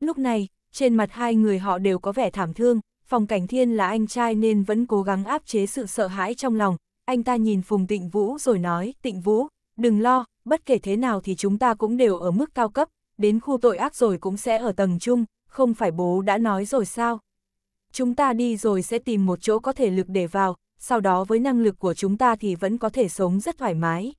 Lúc này, trên mặt hai người họ đều có vẻ thảm thương, Phùng Cảnh Thiên là anh trai nên vẫn cố gắng áp chế sự sợ hãi trong lòng. Anh ta nhìn Phùng Tịnh Vũ rồi nói, Tịnh Vũ, đừng lo, bất kể thế nào thì chúng ta cũng đều ở mức cao cấp, đến khu tội ác rồi cũng sẽ ở tầng chung, không phải bố đã nói rồi sao? Chúng ta đi rồi sẽ tìm một chỗ có thể lực để vào, sau đó với năng lực của chúng ta thì vẫn có thể sống rất thoải mái.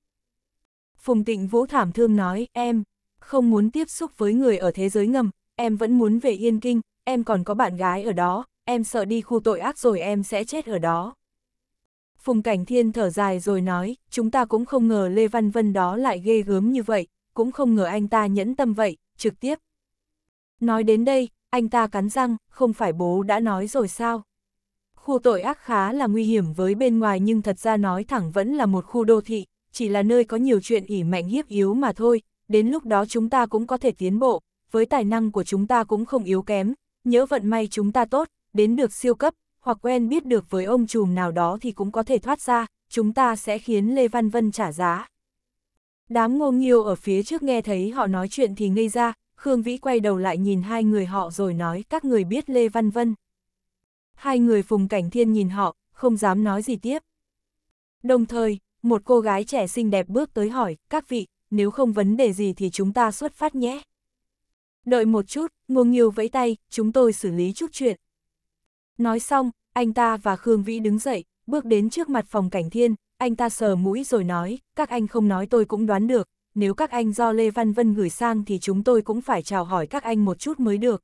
Phùng Tịnh Vũ thảm thương nói, em, không muốn tiếp xúc với người ở thế giới ngầm, em vẫn muốn về Yên Kinh, em còn có bạn gái ở đó, em sợ đi khu tội ác rồi em sẽ chết ở đó. Phùng Cảnh Thiên thở dài rồi nói, chúng ta cũng không ngờ Lê Văn Vân đó lại ghê gớm như vậy, cũng không ngờ anh ta nhẫn tâm vậy, trực tiếp. Nói đến đây, anh ta cắn răng, không phải bố đã nói rồi sao? Khu tội ác khá là nguy hiểm với bên ngoài nhưng thật ra nói thẳng vẫn là một khu đô thị, chỉ là nơi có nhiều chuyện ỉ mạnh hiếp yếu mà thôi, đến lúc đó chúng ta cũng có thể tiến bộ, với tài năng của chúng ta cũng không yếu kém, nhớ vận may chúng ta tốt, đến được siêu cấp, hoặc quen biết được với ông trùm nào đó thì cũng có thể thoát ra, chúng ta sẽ khiến Lê Văn Vân trả giá. Đám ngô nghiêu ở phía trước nghe thấy họ nói chuyện thì ngây ra, Khương Vĩ quay đầu lại nhìn hai người họ rồi nói các người biết Lê Văn Vân. Hai người Phùng Cảnh Thiên nhìn họ, không dám nói gì tiếp. Đồng thời, một cô gái trẻ xinh đẹp bước tới hỏi, các vị, nếu không vấn đề gì thì chúng ta xuất phát nhé. Đợi một chút, Ngô Nghiêu vẫy tay, chúng tôi xử lý chút chuyện. Nói xong, anh ta và Khương Vĩ đứng dậy, bước đến trước mặt phòng cảnh thiên, anh ta sờ mũi rồi nói, các anh không nói tôi cũng đoán được, nếu các anh do Lê Văn Vân gửi sang thì chúng tôi cũng phải chào hỏi các anh một chút mới được.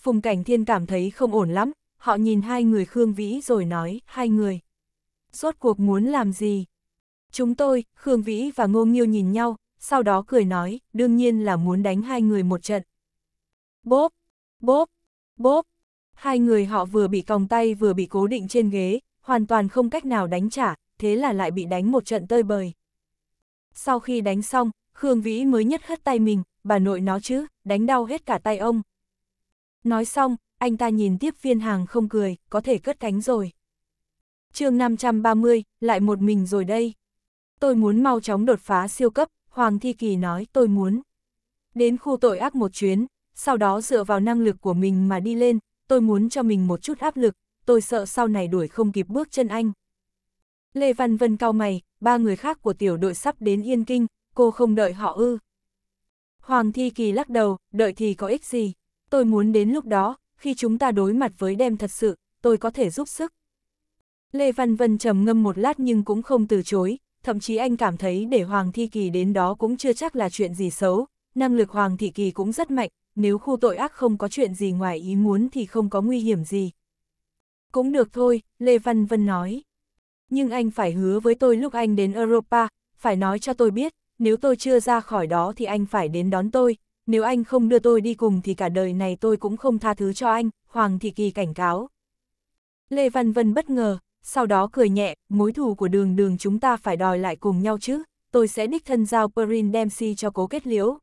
Phùng Cảnh Thiên cảm thấy không ổn lắm, họ nhìn hai người Khương Vĩ rồi nói, hai người. Rốt cuộc muốn làm gì? Chúng tôi, Khương Vĩ và Ngô Nghiêu nhìn nhau, sau đó cười nói, đương nhiên là muốn đánh hai người một trận. Bốp, bốp, bốp, hai người họ vừa bị còng tay vừa bị cố định trên ghế, hoàn toàn không cách nào đánh trả, thế là lại bị đánh một trận tơi bời sau khi đánh xong, Khương Vĩ mới nhất hất tay mình, bà nội nó chứ, đánh đau hết cả tay ông. Nói xong, anh ta nhìn tiếp viên hàng không cười, có thể cất cánh rồi. chương 530, lại một mình rồi đây. Tôi muốn mau chóng đột phá siêu cấp, Hoàng Thi Kỳ nói tôi muốn. Đến khu tội ác một chuyến, sau đó dựa vào năng lực của mình mà đi lên, tôi muốn cho mình một chút áp lực, tôi sợ sau này đuổi không kịp bước chân anh. Lê Văn Vân cau mày, ba người khác của tiểu đội sắp đến Yên Kinh, cô không đợi họ ư. Hoàng Thi Kỳ lắc đầu, đợi thì có ích gì. Tôi muốn đến lúc đó, khi chúng ta đối mặt với đem thật sự, tôi có thể giúp sức. Lê Văn Vân trầm ngâm một lát nhưng cũng không từ chối, thậm chí anh cảm thấy để Hoàng Thi Kỳ đến đó cũng chưa chắc là chuyện gì xấu, năng lực Hoàng Thị Kỳ cũng rất mạnh, nếu khu tội ác không có chuyện gì ngoài ý muốn thì không có nguy hiểm gì. Cũng được thôi, Lê Văn Vân nói. Nhưng anh phải hứa với tôi lúc anh đến Europa, phải nói cho tôi biết, nếu tôi chưa ra khỏi đó thì anh phải đến đón tôi, nếu anh không đưa tôi đi cùng thì cả đời này tôi cũng không tha thứ cho anh, Hoàng Thị Kỳ cảnh cáo. Lê Văn Vân bất ngờ, sau đó cười nhẹ, mối thù của đường đường chúng ta phải đòi lại cùng nhau chứ, tôi sẽ đích thân giao Perin Dempsey cho cố kết liễu.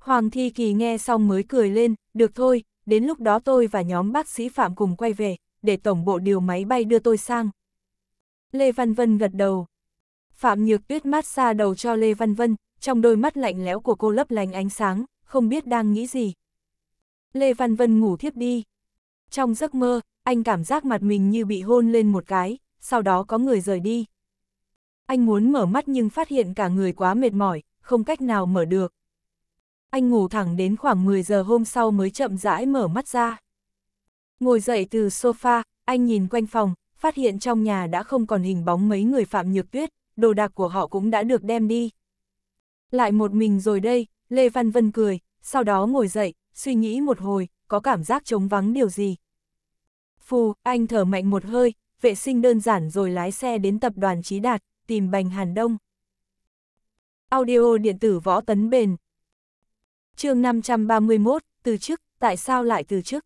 Hoàng Thị Kỳ nghe xong mới cười lên, được thôi, đến lúc đó tôi và nhóm bác sĩ Phạm cùng quay về, để tổng bộ điều máy bay đưa tôi sang, Lê Văn Vân gật đầu. Phạm Nhược Tuyết mát xa đầu cho Lê Văn Vân, trong đôi mắt lạnh lẽo của cô lấp lành ánh sáng, không biết đang nghĩ gì. Lê Văn Vân ngủ thiếp đi. Trong giấc mơ, anh cảm giác mặt mình như bị hôn lên một cái, sau đó có người rời đi. Anh muốn mở mắt nhưng phát hiện cả người quá mệt mỏi, không cách nào mở được. Anh ngủ thẳng đến khoảng 10 giờ hôm sau mới chậm rãi mở mắt ra. Ngồi dậy từ sofa, anh nhìn quanh phòng, phát hiện trong nhà đã không còn hình bóng mấy người Phạm Nhược Tuyết, đồ đạc của họ cũng đã được đem đi. Lại một mình rồi đây, Lê Văn Vân cười, sau đó ngồi dậy, suy nghĩ một hồi, có cảm giác trống vắng điều gì. Phù, anh thở mạnh một hơi, vệ sinh đơn giản rồi lái xe đến tập đoàn Trí Đạt, tìm Bành Hàn Đông. Audio điện tử võ tấn bền. chương 531, từ chức, tại sao lại từ chức?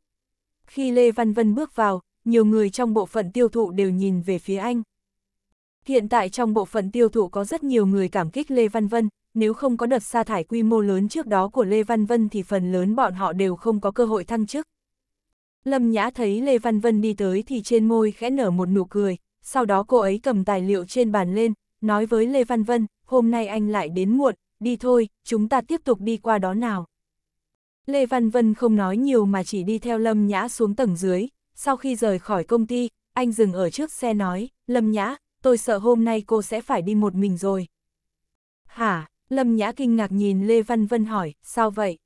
Khi Lê Văn Vân bước vào, nhiều người trong bộ phận tiêu thụ đều nhìn về phía anh. Hiện tại trong bộ phận tiêu thụ có rất nhiều người cảm kích Lê Văn Vân, nếu không có đợt sa thải quy mô lớn trước đó của Lê Văn Vân thì phần lớn bọn họ đều không có cơ hội thăng chức. Lâm Nhã thấy Lê Văn Vân đi tới thì trên môi khẽ nở một nụ cười, sau đó cô ấy cầm tài liệu trên bàn lên, nói với Lê Văn Vân, hôm nay anh lại đến muộn, đi thôi, chúng ta tiếp tục đi qua đó nào. Lê Văn Vân không nói nhiều mà chỉ đi theo Lâm Nhã xuống tầng dưới, sau khi rời khỏi công ty, anh dừng ở trước xe nói, Lâm Nhã, tôi sợ hôm nay cô sẽ phải đi một mình rồi. Hả? Lâm Nhã kinh ngạc nhìn Lê Văn Vân hỏi, sao vậy?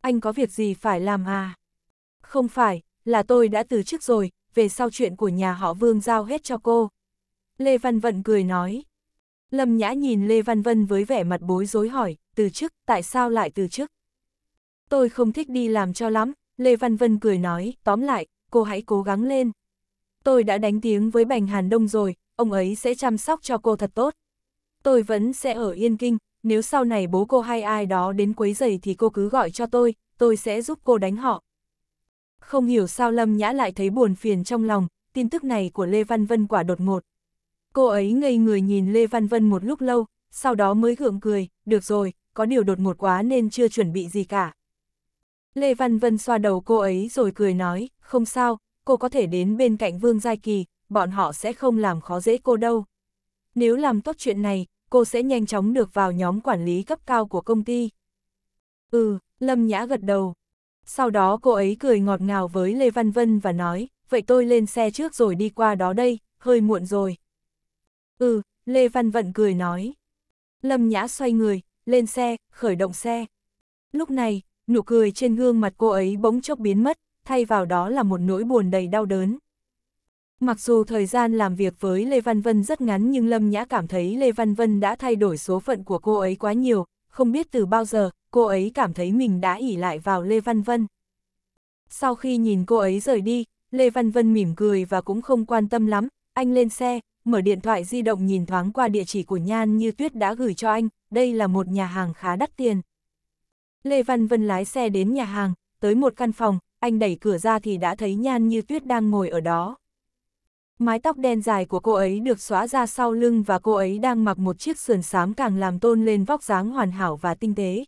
Anh có việc gì phải làm à? Không phải, là tôi đã từ chức rồi, về sau chuyện của nhà họ Vương giao hết cho cô. Lê Văn Vân cười nói. Lâm Nhã nhìn Lê Văn Vân với vẻ mặt bối rối hỏi, từ chức, tại sao lại từ chức? Tôi không thích đi làm cho lắm, Lê Văn Vân cười nói, tóm lại, cô hãy cố gắng lên. Tôi đã đánh tiếng với Bành Hàn Đông rồi, ông ấy sẽ chăm sóc cho cô thật tốt. Tôi vẫn sẽ ở Yên Kinh, nếu sau này bố cô hay ai đó đến quấy giày thì cô cứ gọi cho tôi, tôi sẽ giúp cô đánh họ. Không hiểu sao Lâm Nhã lại thấy buồn phiền trong lòng, tin tức này của Lê Văn Vân quả đột ngột. Cô ấy ngây người nhìn Lê Văn Vân một lúc lâu, sau đó mới gượng cười, được rồi, có điều đột ngột quá nên chưa chuẩn bị gì cả. Lê Văn Vân xoa đầu cô ấy rồi cười nói, không sao, cô có thể đến bên cạnh Vương Giai Kỳ, bọn họ sẽ không làm khó dễ cô đâu. Nếu làm tốt chuyện này, cô sẽ nhanh chóng được vào nhóm quản lý cấp cao của công ty. Ừ, Lâm Nhã gật đầu. Sau đó cô ấy cười ngọt ngào với Lê Văn Vân và nói, vậy tôi lên xe trước rồi đi qua đó đây, hơi muộn rồi. Ừ, Lê Văn Vận cười nói. Lâm Nhã xoay người, lên xe, khởi động xe. Lúc này, nụ cười trên gương mặt cô ấy bỗng chốc biến mất, thay vào đó là một nỗi buồn đầy đau đớn. Mặc dù thời gian làm việc với Lê Văn Vân rất ngắn nhưng Lâm Nhã cảm thấy Lê Văn Vân đã thay đổi số phận của cô ấy quá nhiều, không biết từ bao giờ, cô ấy cảm thấy mình đã ỉ lại vào Lê Văn Vân. Sau khi nhìn cô ấy rời đi, Lê Văn Vân mỉm cười và cũng không quan tâm lắm, anh lên xe, mở điện thoại di động nhìn thoáng qua địa chỉ của Nhan như Tuyết đã gửi cho anh, đây là một nhà hàng khá đắt tiền. Lê Văn Vân lái xe đến nhà hàng, tới một căn phòng, anh đẩy cửa ra thì đã thấy Nhan Như Tuyết đang ngồi ở đó. Mái tóc đen dài của cô ấy được xóa ra sau lưng và cô ấy đang mặc một chiếc sườn xám càng làm tôn lên vóc dáng hoàn hảo và tinh tế.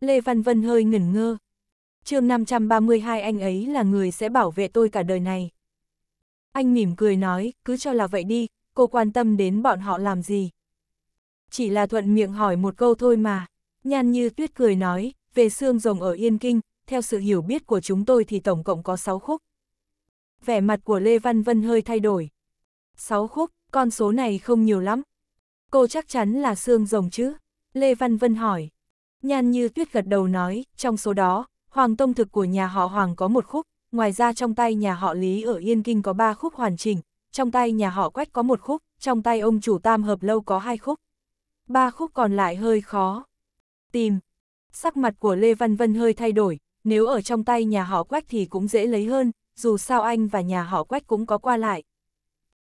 Lê Văn Vân hơi ngẩn ngơ. chương 532 anh ấy là người sẽ bảo vệ tôi cả đời này. Anh mỉm cười nói, cứ cho là vậy đi, cô quan tâm đến bọn họ làm gì. Chỉ là thuận miệng hỏi một câu thôi mà. Nhan như tuyết cười nói, về xương rồng ở Yên Kinh, theo sự hiểu biết của chúng tôi thì tổng cộng có 6 khúc. Vẻ mặt của Lê Văn Vân hơi thay đổi. 6 khúc, con số này không nhiều lắm. Cô chắc chắn là xương rồng chứ? Lê Văn Vân hỏi. Nhan như tuyết gật đầu nói, trong số đó, Hoàng Tông Thực của nhà họ Hoàng có một khúc, ngoài ra trong tay nhà họ Lý ở Yên Kinh có 3 khúc hoàn chỉnh, trong tay nhà họ Quách có một khúc, trong tay ông chủ Tam Hợp Lâu có hai khúc. Ba khúc còn lại hơi khó tìm. Sắc mặt của Lê Văn Vân hơi thay đổi, nếu ở trong tay nhà họ quách thì cũng dễ lấy hơn, dù sao anh và nhà họ quách cũng có qua lại.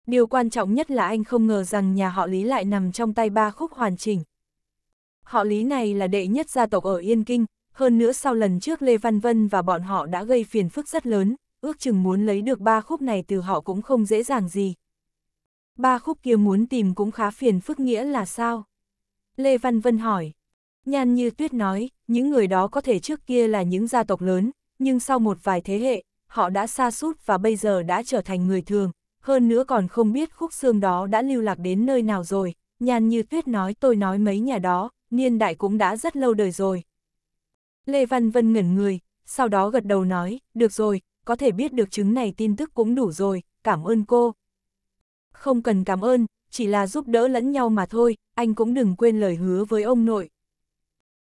Điều quan trọng nhất là anh không ngờ rằng nhà họ Lý lại nằm trong tay ba khúc hoàn chỉnh. Họ Lý này là đệ nhất gia tộc ở Yên Kinh, hơn nữa sau lần trước Lê Văn Vân và bọn họ đã gây phiền phức rất lớn, ước chừng muốn lấy được ba khúc này từ họ cũng không dễ dàng gì. Ba khúc kia muốn tìm cũng khá phiền phức nghĩa là sao? Lê Văn Vân hỏi. Nhan như tuyết nói, những người đó có thể trước kia là những gia tộc lớn, nhưng sau một vài thế hệ, họ đã xa sút và bây giờ đã trở thành người thường, hơn nữa còn không biết khúc xương đó đã lưu lạc đến nơi nào rồi. Nhan như tuyết nói tôi nói mấy nhà đó, niên đại cũng đã rất lâu đời rồi. Lê Văn Vân ngẩn người, sau đó gật đầu nói, được rồi, có thể biết được chứng này tin tức cũng đủ rồi, cảm ơn cô. Không cần cảm ơn, chỉ là giúp đỡ lẫn nhau mà thôi, anh cũng đừng quên lời hứa với ông nội,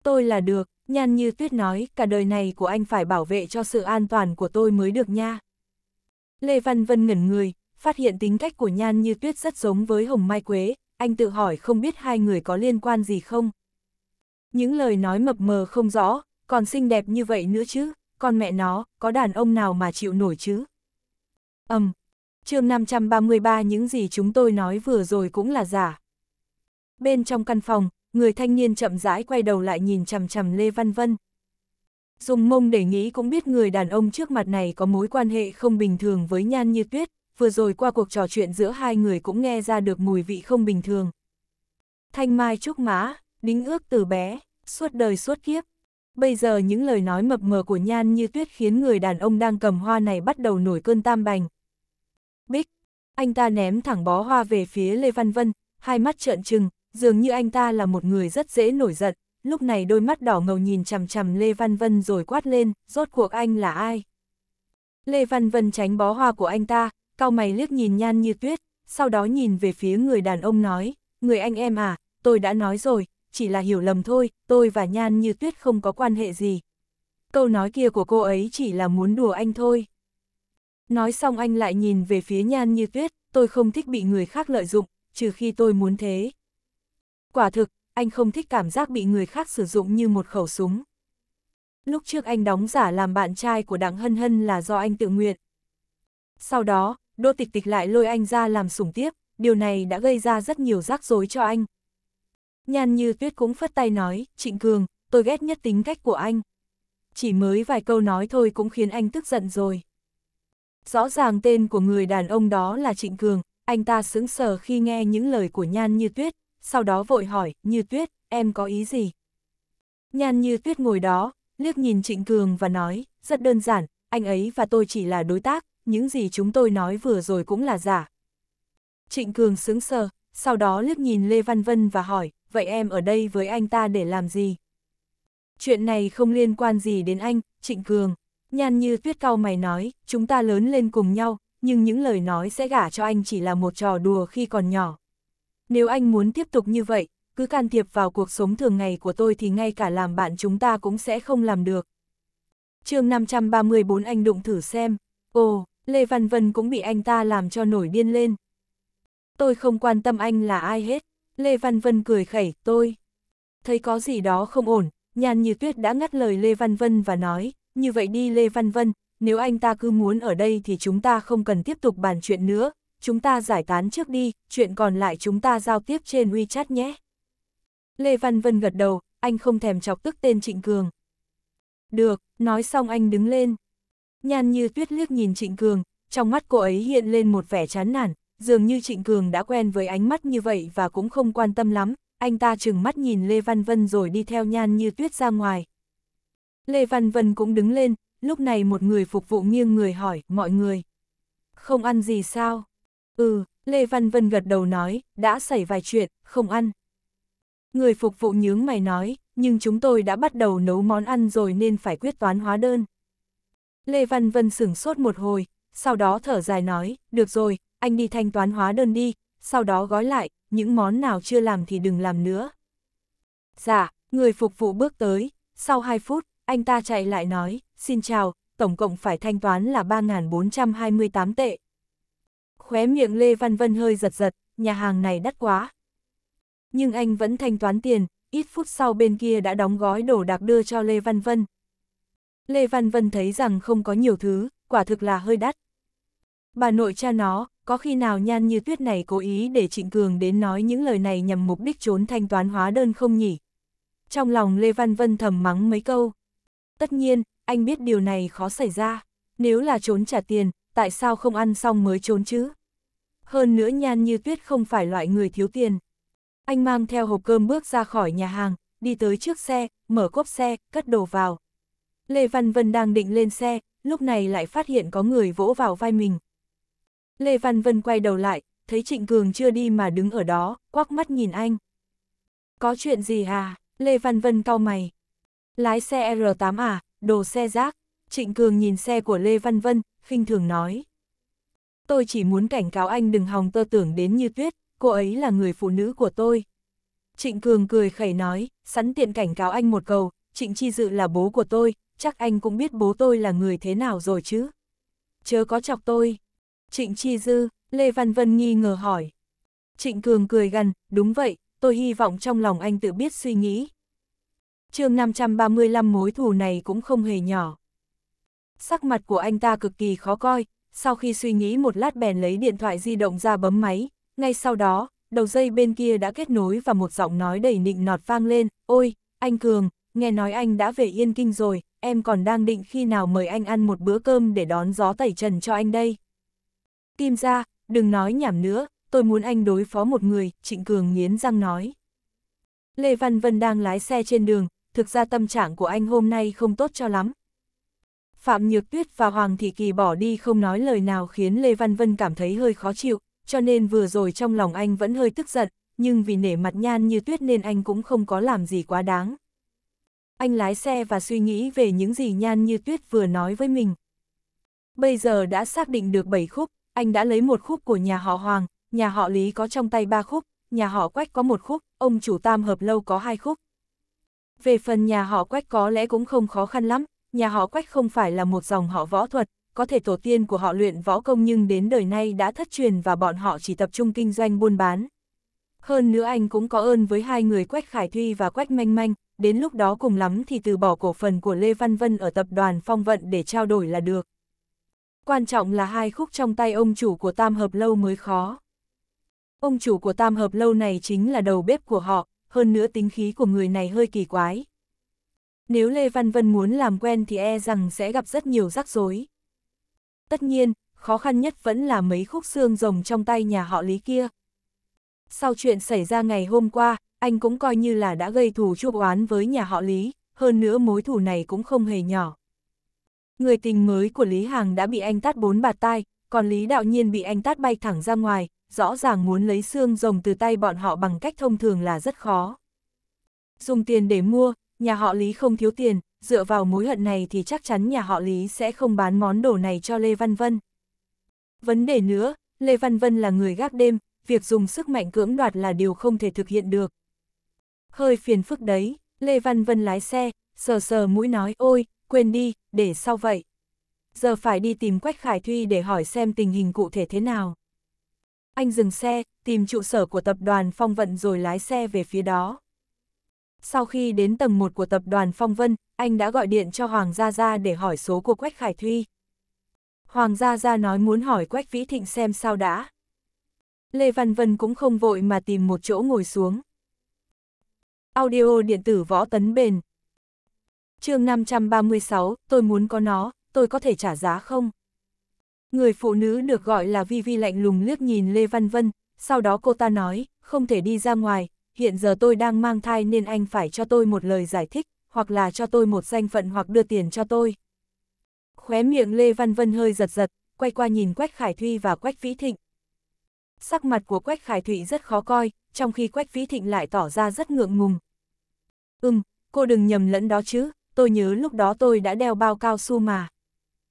Tôi là được, nhan như tuyết nói, cả đời này của anh phải bảo vệ cho sự an toàn của tôi mới được nha. Lê Văn Vân ngẩn người, phát hiện tính cách của nhan như tuyết rất giống với Hồng Mai Quế, anh tự hỏi không biết hai người có liên quan gì không. Những lời nói mập mờ không rõ, còn xinh đẹp như vậy nữa chứ, con mẹ nó, có đàn ông nào mà chịu nổi chứ. Ầm, um, chương 533 những gì chúng tôi nói vừa rồi cũng là giả. Bên trong căn phòng, người thanh niên chậm rãi quay đầu lại nhìn chằm chằm Lê Văn Vân. Dùng mông để nghĩ cũng biết người đàn ông trước mặt này có mối quan hệ không bình thường với Nhan Như Tuyết, vừa rồi qua cuộc trò chuyện giữa hai người cũng nghe ra được mùi vị không bình thường. Thanh mai trúc má, đính ước từ bé, suốt đời suốt kiếp. Bây giờ những lời nói mập mờ của Nhan Như Tuyết khiến người đàn ông đang cầm hoa này bắt đầu nổi cơn tam bành. Bích, anh ta ném thẳng bó hoa về phía Lê Văn Vân, hai mắt trợn trừng, dường như anh ta là một người rất dễ nổi giận, lúc này đôi mắt đỏ ngầu nhìn chằm chằm Lê Văn Vân rồi quát lên, rốt cuộc anh là ai? Lê Văn Vân tránh bó hoa của anh ta, cao mày liếc nhìn nhan như tuyết, sau đó nhìn về phía người đàn ông nói, người anh em à, tôi đã nói rồi, chỉ là hiểu lầm thôi, tôi và nhan như tuyết không có quan hệ gì. Câu nói kia của cô ấy chỉ là muốn đùa anh thôi. Nói xong anh lại nhìn về phía nhan như tuyết, tôi không thích bị người khác lợi dụng, trừ khi tôi muốn thế. Quả thực, anh không thích cảm giác bị người khác sử dụng như một khẩu súng. Lúc trước anh đóng giả làm bạn trai của Đặng Hân Hân là do anh tự nguyện. Sau đó, đô Tịch Tịch lại lôi anh ra làm sủng tiếp, điều này đã gây ra rất nhiều rắc rối cho anh. Nhan như tuyết cũng phất tay nói, Trịnh Cường, tôi ghét nhất tính cách của anh. Chỉ mới vài câu nói thôi cũng khiến anh tức giận rồi. Rõ ràng tên của người đàn ông đó là Trịnh Cường, anh ta sững sờ khi nghe những lời của Nhan như tuyết, sau đó vội hỏi, như tuyết, em có ý gì? nhan như tuyết ngồi đó, liếc nhìn Trịnh Cường và nói, rất đơn giản, anh ấy và tôi chỉ là đối tác, những gì chúng tôi nói vừa rồi cũng là giả. Trịnh Cường sững sờ, sau đó liếc nhìn Lê Văn Vân và hỏi, vậy em ở đây với anh ta để làm gì? Chuyện này không liên quan gì đến anh, Trịnh Cường. Nhan như tuyết cau mày nói, chúng ta lớn lên cùng nhau, nhưng những lời nói sẽ gả cho anh chỉ là một trò đùa khi còn nhỏ. Nếu anh muốn tiếp tục như vậy, cứ can thiệp vào cuộc sống thường ngày của tôi thì ngay cả làm bạn chúng ta cũng sẽ không làm được. chương 534 anh đụng thử xem. Ồ, Lê Văn Vân cũng bị anh ta làm cho nổi điên lên. Tôi không quan tâm anh là ai hết. Lê Văn Vân cười khẩy, tôi. Thấy có gì đó không ổn, nhàn như tuyết đã ngắt lời Lê Văn Vân và nói, như vậy đi Lê Văn Vân, nếu anh ta cứ muốn ở đây thì chúng ta không cần tiếp tục bàn chuyện nữa, chúng ta giải tán trước đi, chuyện còn lại chúng ta giao tiếp trên WeChat nhé. Lê Văn Vân gật đầu, anh không thèm chọc tức tên Trịnh Cường. Được, nói xong anh đứng lên. Nhan như tuyết liếc nhìn Trịnh Cường, trong mắt cô ấy hiện lên một vẻ chán nản, dường như Trịnh Cường đã quen với ánh mắt như vậy và cũng không quan tâm lắm, anh ta chừng mắt nhìn Lê Văn Vân rồi đi theo Nhan như tuyết ra ngoài. Lê Văn Vân cũng đứng lên, lúc này một người phục vụ nghiêng người hỏi, mọi người, không ăn gì sao? Ừ, Lê Văn Vân gật đầu nói, đã xảy vài chuyện, không ăn. Người phục vụ nhướng mày nói, nhưng chúng tôi đã bắt đầu nấu món ăn rồi nên phải quyết toán hóa đơn. Lê Văn Vân sửng sốt một hồi, sau đó thở dài nói, được rồi, anh đi thanh toán hóa đơn đi, sau đó gói lại, những món nào chưa làm thì đừng làm nữa. Dạ, người phục vụ bước tới, sau 2 phút, anh ta chạy lại nói, xin chào, tổng cộng phải thanh toán là 3.428 tệ khóe miệng Lê Văn Vân hơi giật giật, nhà hàng này đắt quá. Nhưng anh vẫn thanh toán tiền, ít phút sau bên kia đã đóng gói đổ đạc đưa cho Lê Văn Vân. Lê Văn Vân thấy rằng không có nhiều thứ, quả thực là hơi đắt. Bà nội cha nó, có khi nào nhan như tuyết này cố ý để Trịnh Cường đến nói những lời này nhằm mục đích trốn thanh toán hóa đơn không nhỉ? Trong lòng Lê Văn Vân thầm mắng mấy câu. Tất nhiên, anh biết điều này khó xảy ra. Nếu là trốn trả tiền, tại sao không ăn xong mới trốn chứ? Hơn nữa nhan như tuyết không phải loại người thiếu tiền. Anh mang theo hộp cơm bước ra khỏi nhà hàng, đi tới trước xe, mở cốp xe, cất đồ vào. Lê Văn Vân đang định lên xe, lúc này lại phát hiện có người vỗ vào vai mình. Lê Văn Vân quay đầu lại, thấy Trịnh Cường chưa đi mà đứng ở đó, quắc mắt nhìn anh. Có chuyện gì à? Lê Văn Vân cau mày. Lái xe R8 à, đồ xe rác. Trịnh Cường nhìn xe của Lê Văn Vân, khinh thường nói. Tôi chỉ muốn cảnh cáo anh đừng hòng tơ tưởng đến như tuyết, cô ấy là người phụ nữ của tôi. Trịnh Cường cười khẩy nói, sẵn tiện cảnh cáo anh một câu, Trịnh Chi Dự là bố của tôi, chắc anh cũng biết bố tôi là người thế nào rồi chứ. Chớ có chọc tôi. Trịnh Chi Dư, Lê Văn Vân nghi ngờ hỏi. Trịnh Cường cười gần, đúng vậy, tôi hy vọng trong lòng anh tự biết suy nghĩ. chương 535 mối thù này cũng không hề nhỏ. Sắc mặt của anh ta cực kỳ khó coi, sau khi suy nghĩ một lát bèn lấy điện thoại di động ra bấm máy, ngay sau đó, đầu dây bên kia đã kết nối và một giọng nói đầy nịnh nọt vang lên, ôi, anh Cường, nghe nói anh đã về Yên Kinh rồi, em còn đang định khi nào mời anh ăn một bữa cơm để đón gió tẩy trần cho anh đây. Kim ra, đừng nói nhảm nữa, tôi muốn anh đối phó một người, Trịnh Cường nghiến răng nói. Lê Văn Vân đang lái xe trên đường, thực ra tâm trạng của anh hôm nay không tốt cho lắm, Phạm Nhược Tuyết và Hoàng Thị Kỳ bỏ đi không nói lời nào khiến Lê Văn Vân cảm thấy hơi khó chịu, cho nên vừa rồi trong lòng anh vẫn hơi tức giận, nhưng vì nể mặt nhan như tuyết nên anh cũng không có làm gì quá đáng. Anh lái xe và suy nghĩ về những gì nhan như tuyết vừa nói với mình. Bây giờ đã xác định được 7 khúc, anh đã lấy một khúc của nhà họ Hoàng, nhà họ Lý có trong tay 3 khúc, nhà họ Quách có một khúc, ông chủ tam hợp lâu có hai khúc. Về phần nhà họ Quách có lẽ cũng không khó khăn lắm, nhà họ Quách không phải là một dòng họ võ thuật, có thể tổ tiên của họ luyện võ công nhưng đến đời nay đã thất truyền và bọn họ chỉ tập trung kinh doanh buôn bán. Hơn nữa anh cũng có ơn với hai người Quách Khải Thuy và Quách Manh Manh, đến lúc đó cùng lắm thì từ bỏ cổ phần của Lê Văn Vân ở tập đoàn Phong Vận để trao đổi là được. Quan trọng là hai khúc trong tay ông chủ của Tam Hợp Lâu mới khó. Ông chủ của Tam Hợp Lâu này chính là đầu bếp của họ, hơn nữa tính khí của người này hơi kỳ quái, nếu Lê Văn Vân muốn làm quen thì e rằng sẽ gặp rất nhiều rắc rối. Tất nhiên, khó khăn nhất vẫn là mấy khúc xương rồng trong tay nhà họ Lý kia. Sau chuyện xảy ra ngày hôm qua, anh cũng coi như là đã gây thù chuốc oán với nhà họ Lý, hơn nữa mối thù này cũng không hề nhỏ. Người tình mới của Lý Hằng đã bị anh tát bốn bạt tai, còn Lý Đạo Nhiên bị anh tát bay thẳng ra ngoài, rõ ràng muốn lấy xương rồng từ tay bọn họ bằng cách thông thường là rất khó. Dùng tiền để mua, nhà họ Lý không thiếu tiền, dựa vào mối hận này thì chắc chắn nhà họ Lý sẽ không bán món đồ này cho Lê Văn Vân. Vấn đề nữa, Lê Văn Vân là người gác đêm, việc dùng sức mạnh cưỡng đoạt là điều không thể thực hiện được. Hơi phiền phức đấy, Lê Văn Vân lái xe, sờ sờ mũi nói ôi, quên đi, để sau vậy. Giờ phải đi tìm Quách Khải Thuy để hỏi xem tình hình cụ thể thế nào. Anh dừng xe, tìm trụ sở của tập đoàn phong vận rồi lái xe về phía đó. Sau khi đến tầng 1 của tập đoàn Phong Vân, anh đã gọi điện cho Hoàng Gia Gia để hỏi số của Quách Khải Thuy. Hoàng Gia Gia nói muốn hỏi Quách Vĩ Thịnh xem sao đã. Lê Văn Vân cũng không vội mà tìm một chỗ ngồi xuống. Audio điện tử võ tấn bền. chương 536, tôi muốn có nó, tôi có thể trả giá không? Người phụ nữ được gọi là Vi Vi lạnh lùng liếc nhìn Lê Văn Vân, sau đó cô ta nói, không thể đi ra ngoài, hiện giờ tôi đang mang thai nên anh phải cho tôi một lời giải thích, hoặc là cho tôi một danh phận hoặc đưa tiền cho tôi. Khóe miệng Lê Văn Vân hơi giật giật, quay qua nhìn Quách Khải Thụy và Quách Vĩ Thịnh. Sắc mặt của Quách Khải Thụy rất khó coi, trong khi Quách Vĩ Thịnh lại tỏ ra rất ngượng ngùng. Ừm, cô đừng nhầm lẫn đó chứ, tôi nhớ lúc đó tôi đã đeo bao cao su mà.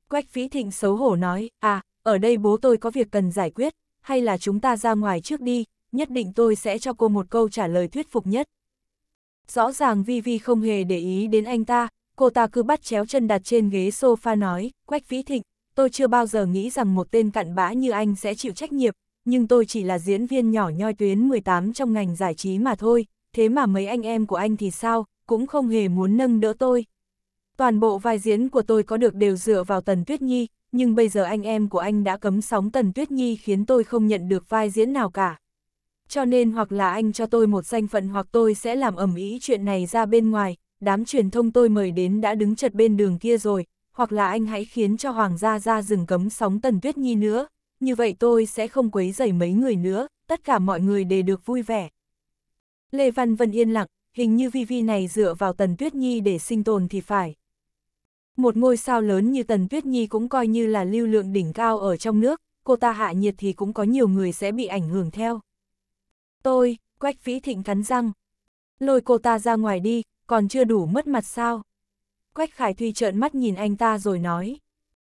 Quách Vĩ Thịnh xấu hổ nói, à, ở đây bố tôi có việc cần giải quyết, hay là chúng ta ra ngoài trước đi, nhất định tôi sẽ cho cô một câu trả lời thuyết phục nhất. Rõ ràng Vi Vi không hề để ý đến anh ta, cô ta cứ bắt chéo chân đặt trên ghế sofa nói, Quách Vĩ Thịnh, tôi chưa bao giờ nghĩ rằng một tên cặn bã như anh sẽ chịu trách nhiệm, nhưng tôi chỉ là diễn viên nhỏ nhoi tuyến 18 trong ngành giải trí mà thôi, thế mà mấy anh em của anh thì sao, cũng không hề muốn nâng đỡ tôi. Toàn bộ vai diễn của tôi có được đều dựa vào Tần Tuyết Nhi, nhưng bây giờ anh em của anh đã cấm sóng Tần Tuyết Nhi khiến tôi không nhận được vai diễn nào cả. Cho nên hoặc là anh cho tôi một danh phận hoặc tôi sẽ làm ẩm ý chuyện này ra bên ngoài, đám truyền thông tôi mời đến đã đứng chật bên đường kia rồi, hoặc là anh hãy khiến cho Hoàng gia ra rừng cấm sóng Tần Tuyết Nhi nữa, như vậy tôi sẽ không quấy rầy mấy người nữa, tất cả mọi người đều được vui vẻ. Lê Văn Vân yên lặng, hình như vi vi này dựa vào Tần Tuyết Nhi để sinh tồn thì phải. Một ngôi sao lớn như Tần Tuyết Nhi cũng coi như là lưu lượng đỉnh cao ở trong nước, cô ta hạ nhiệt thì cũng có nhiều người sẽ bị ảnh hưởng theo. Tôi, Quách Vĩ Thịnh cắn răng. Lôi cô ta ra ngoài đi, còn chưa đủ mất mặt sao? Quách Khải Thuy trợn mắt nhìn anh ta rồi nói.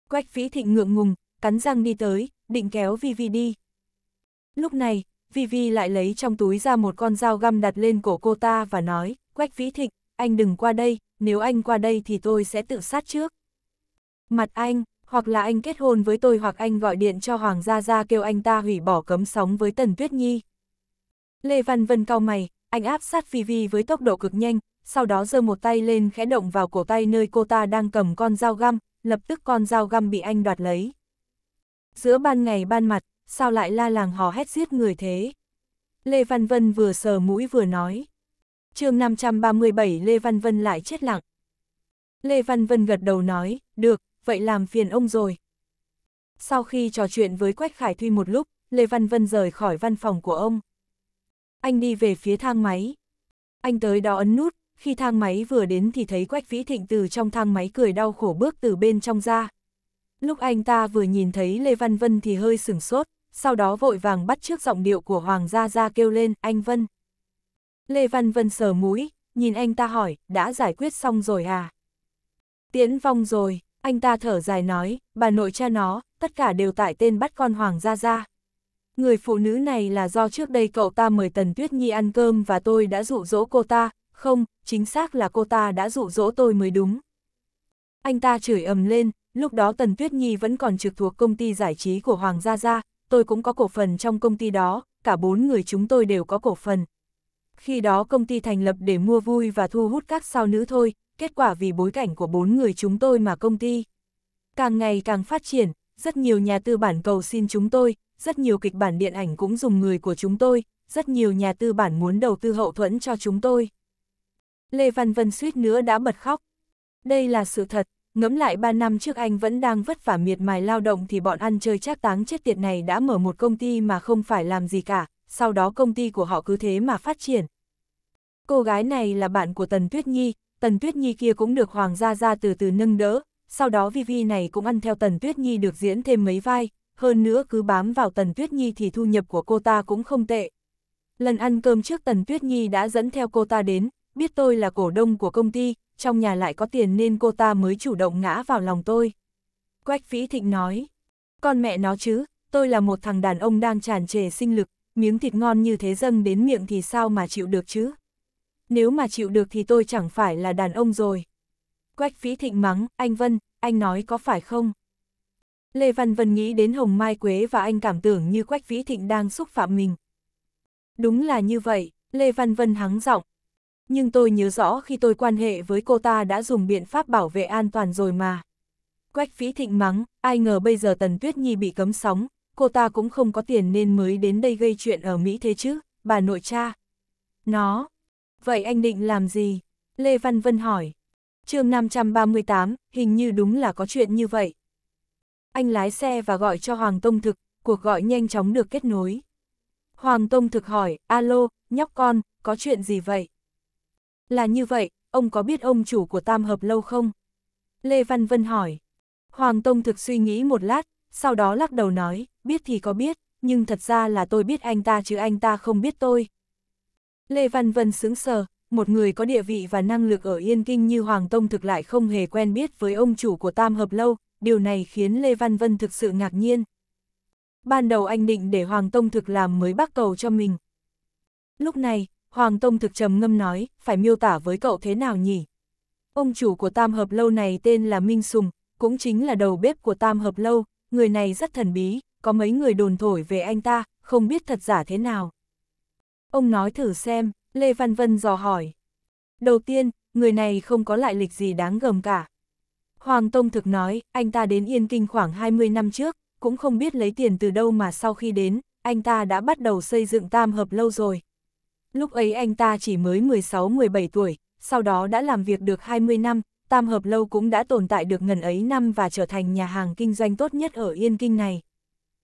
Quách Vĩ Thịnh ngượng ngùng, cắn răng đi tới, định kéo Vivi đi. Lúc này, Vivi lại lấy trong túi ra một con dao găm đặt lên cổ cô ta và nói, Quách Vĩ Thịnh, anh đừng qua đây, nếu anh qua đây thì tôi sẽ tự sát trước. Mặt anh, hoặc là anh kết hôn với tôi hoặc anh gọi điện cho Hoàng Gia Gia kêu anh ta hủy bỏ cấm sóng với Tần Tuyết Nhi. Lê Văn Vân cao mày, anh áp sát Vivi với tốc độ cực nhanh, sau đó giơ một tay lên khẽ động vào cổ tay nơi cô ta đang cầm con dao găm, lập tức con dao găm bị anh đoạt lấy. Giữa ban ngày ban mặt, sao lại la làng hò hét giết người thế? Lê Văn Vân vừa sờ mũi vừa nói. chương 537 Lê Văn Vân lại chết lặng. Lê Văn Vân gật đầu nói, được, vậy làm phiền ông rồi. Sau khi trò chuyện với Quách Khải Thuy một lúc, Lê Văn Vân rời khỏi văn phòng của ông. Anh đi về phía thang máy. Anh tới đó ấn nút, khi thang máy vừa đến thì thấy Quách Vĩ Thịnh từ trong thang máy cười đau khổ bước từ bên trong ra. Lúc anh ta vừa nhìn thấy Lê Văn Vân thì hơi sửng sốt, sau đó vội vàng bắt trước giọng điệu của Hoàng Gia Gia kêu lên, anh Vân. Lê Văn Vân sờ mũi, nhìn anh ta hỏi, đã giải quyết xong rồi à? Tiến vong rồi, anh ta thở dài nói, bà nội cha nó, tất cả đều tại tên bắt con Hoàng Gia Gia. Người phụ nữ này là do trước đây cậu ta mời Tần Tuyết Nhi ăn cơm và tôi đã dụ dỗ cô ta, không, chính xác là cô ta đã dụ dỗ tôi mới đúng. Anh ta chửi ầm lên, lúc đó Tần Tuyết Nhi vẫn còn trực thuộc công ty giải trí của Hoàng Gia Gia, tôi cũng có cổ phần trong công ty đó, cả bốn người chúng tôi đều có cổ phần. Khi đó công ty thành lập để mua vui và thu hút các sao nữ thôi, kết quả vì bối cảnh của bốn người chúng tôi mà công ty. Càng ngày càng phát triển, rất nhiều nhà tư bản cầu xin chúng tôi, rất nhiều kịch bản điện ảnh cũng dùng người của chúng tôi, rất nhiều nhà tư bản muốn đầu tư hậu thuẫn cho chúng tôi. Lê Văn Vân suýt nữa đã bật khóc. Đây là sự thật, ngẫm lại 3 năm trước anh vẫn đang vất vả miệt mài lao động thì bọn ăn chơi trác táng chết tiệt này đã mở một công ty mà không phải làm gì cả, sau đó công ty của họ cứ thế mà phát triển. Cô gái này là bạn của Tần Tuyết Nhi, Tần Tuyết Nhi kia cũng được Hoàng gia gia từ từ nâng đỡ, sau đó Vivi này cũng ăn theo Tần Tuyết Nhi được diễn thêm mấy vai, hơn nữa cứ bám vào Tần Tuyết Nhi thì thu nhập của cô ta cũng không tệ. Lần ăn cơm trước Tần Tuyết Nhi đã dẫn theo cô ta đến, biết tôi là cổ đông của công ty, trong nhà lại có tiền nên cô ta mới chủ động ngã vào lòng tôi. Quách Phí Thịnh nói, con mẹ nó chứ, tôi là một thằng đàn ông đang tràn trề sinh lực, miếng thịt ngon như thế dâng đến miệng thì sao mà chịu được chứ? Nếu mà chịu được thì tôi chẳng phải là đàn ông rồi. Quách Phí Thịnh mắng, anh Vân, anh nói có phải không? Lê Văn Vân nghĩ đến Hồng Mai Quế và anh cảm tưởng như Quách Vĩ Thịnh đang xúc phạm mình. Đúng là như vậy, Lê Văn Vân hắng giọng. Nhưng tôi nhớ rõ khi tôi quan hệ với cô ta đã dùng biện pháp bảo vệ an toàn rồi mà. Quách Vĩ Thịnh mắng, ai ngờ bây giờ Tần Tuyết Nhi bị cấm sóng, cô ta cũng không có tiền nên mới đến đây gây chuyện ở Mỹ thế chứ, bà nội cha. Nó. Vậy anh định làm gì? Lê Văn Vân hỏi. chương 538, hình như đúng là có chuyện như vậy anh lái xe và gọi cho Hoàng Tông Thực, cuộc gọi nhanh chóng được kết nối. Hoàng Tông Thực hỏi, alo, nhóc con, có chuyện gì vậy? Là như vậy, ông có biết ông chủ của Tam Hợp lâu không? Lê Văn Vân hỏi. Hoàng Tông Thực suy nghĩ một lát, sau đó lắc đầu nói, biết thì có biết, nhưng thật ra là tôi biết anh ta chứ anh ta không biết tôi. Lê Văn Vân sững sờ, một người có địa vị và năng lực ở Yên Kinh như Hoàng Tông thực lại không hề quen biết với ông chủ của Tam Hợp Lâu, điều này khiến Lê Văn Vân thực sự ngạc nhiên. Ban đầu anh định để Hoàng Tông Thực làm mới bác cầu cho mình. Lúc này, Hoàng Tông Thực trầm ngâm nói, phải miêu tả với cậu thế nào nhỉ? Ông chủ của Tam Hợp Lâu này tên là Minh Sùng, cũng chính là đầu bếp của Tam Hợp Lâu, người này rất thần bí, có mấy người đồn thổi về anh ta, không biết thật giả thế nào. Ông nói thử xem, Lê Văn Vân dò hỏi. Đầu tiên, người này không có lại lịch gì đáng gờm cả. Hoàng Tông Thực nói, anh ta đến Yên Kinh khoảng 20 năm trước, cũng không biết lấy tiền từ đâu mà sau khi đến, anh ta đã bắt đầu xây dựng tam hợp lâu rồi. Lúc ấy anh ta chỉ mới 16-17 tuổi, sau đó đã làm việc được 20 năm, tam hợp lâu cũng đã tồn tại được ngần ấy năm và trở thành nhà hàng kinh doanh tốt nhất ở Yên Kinh này.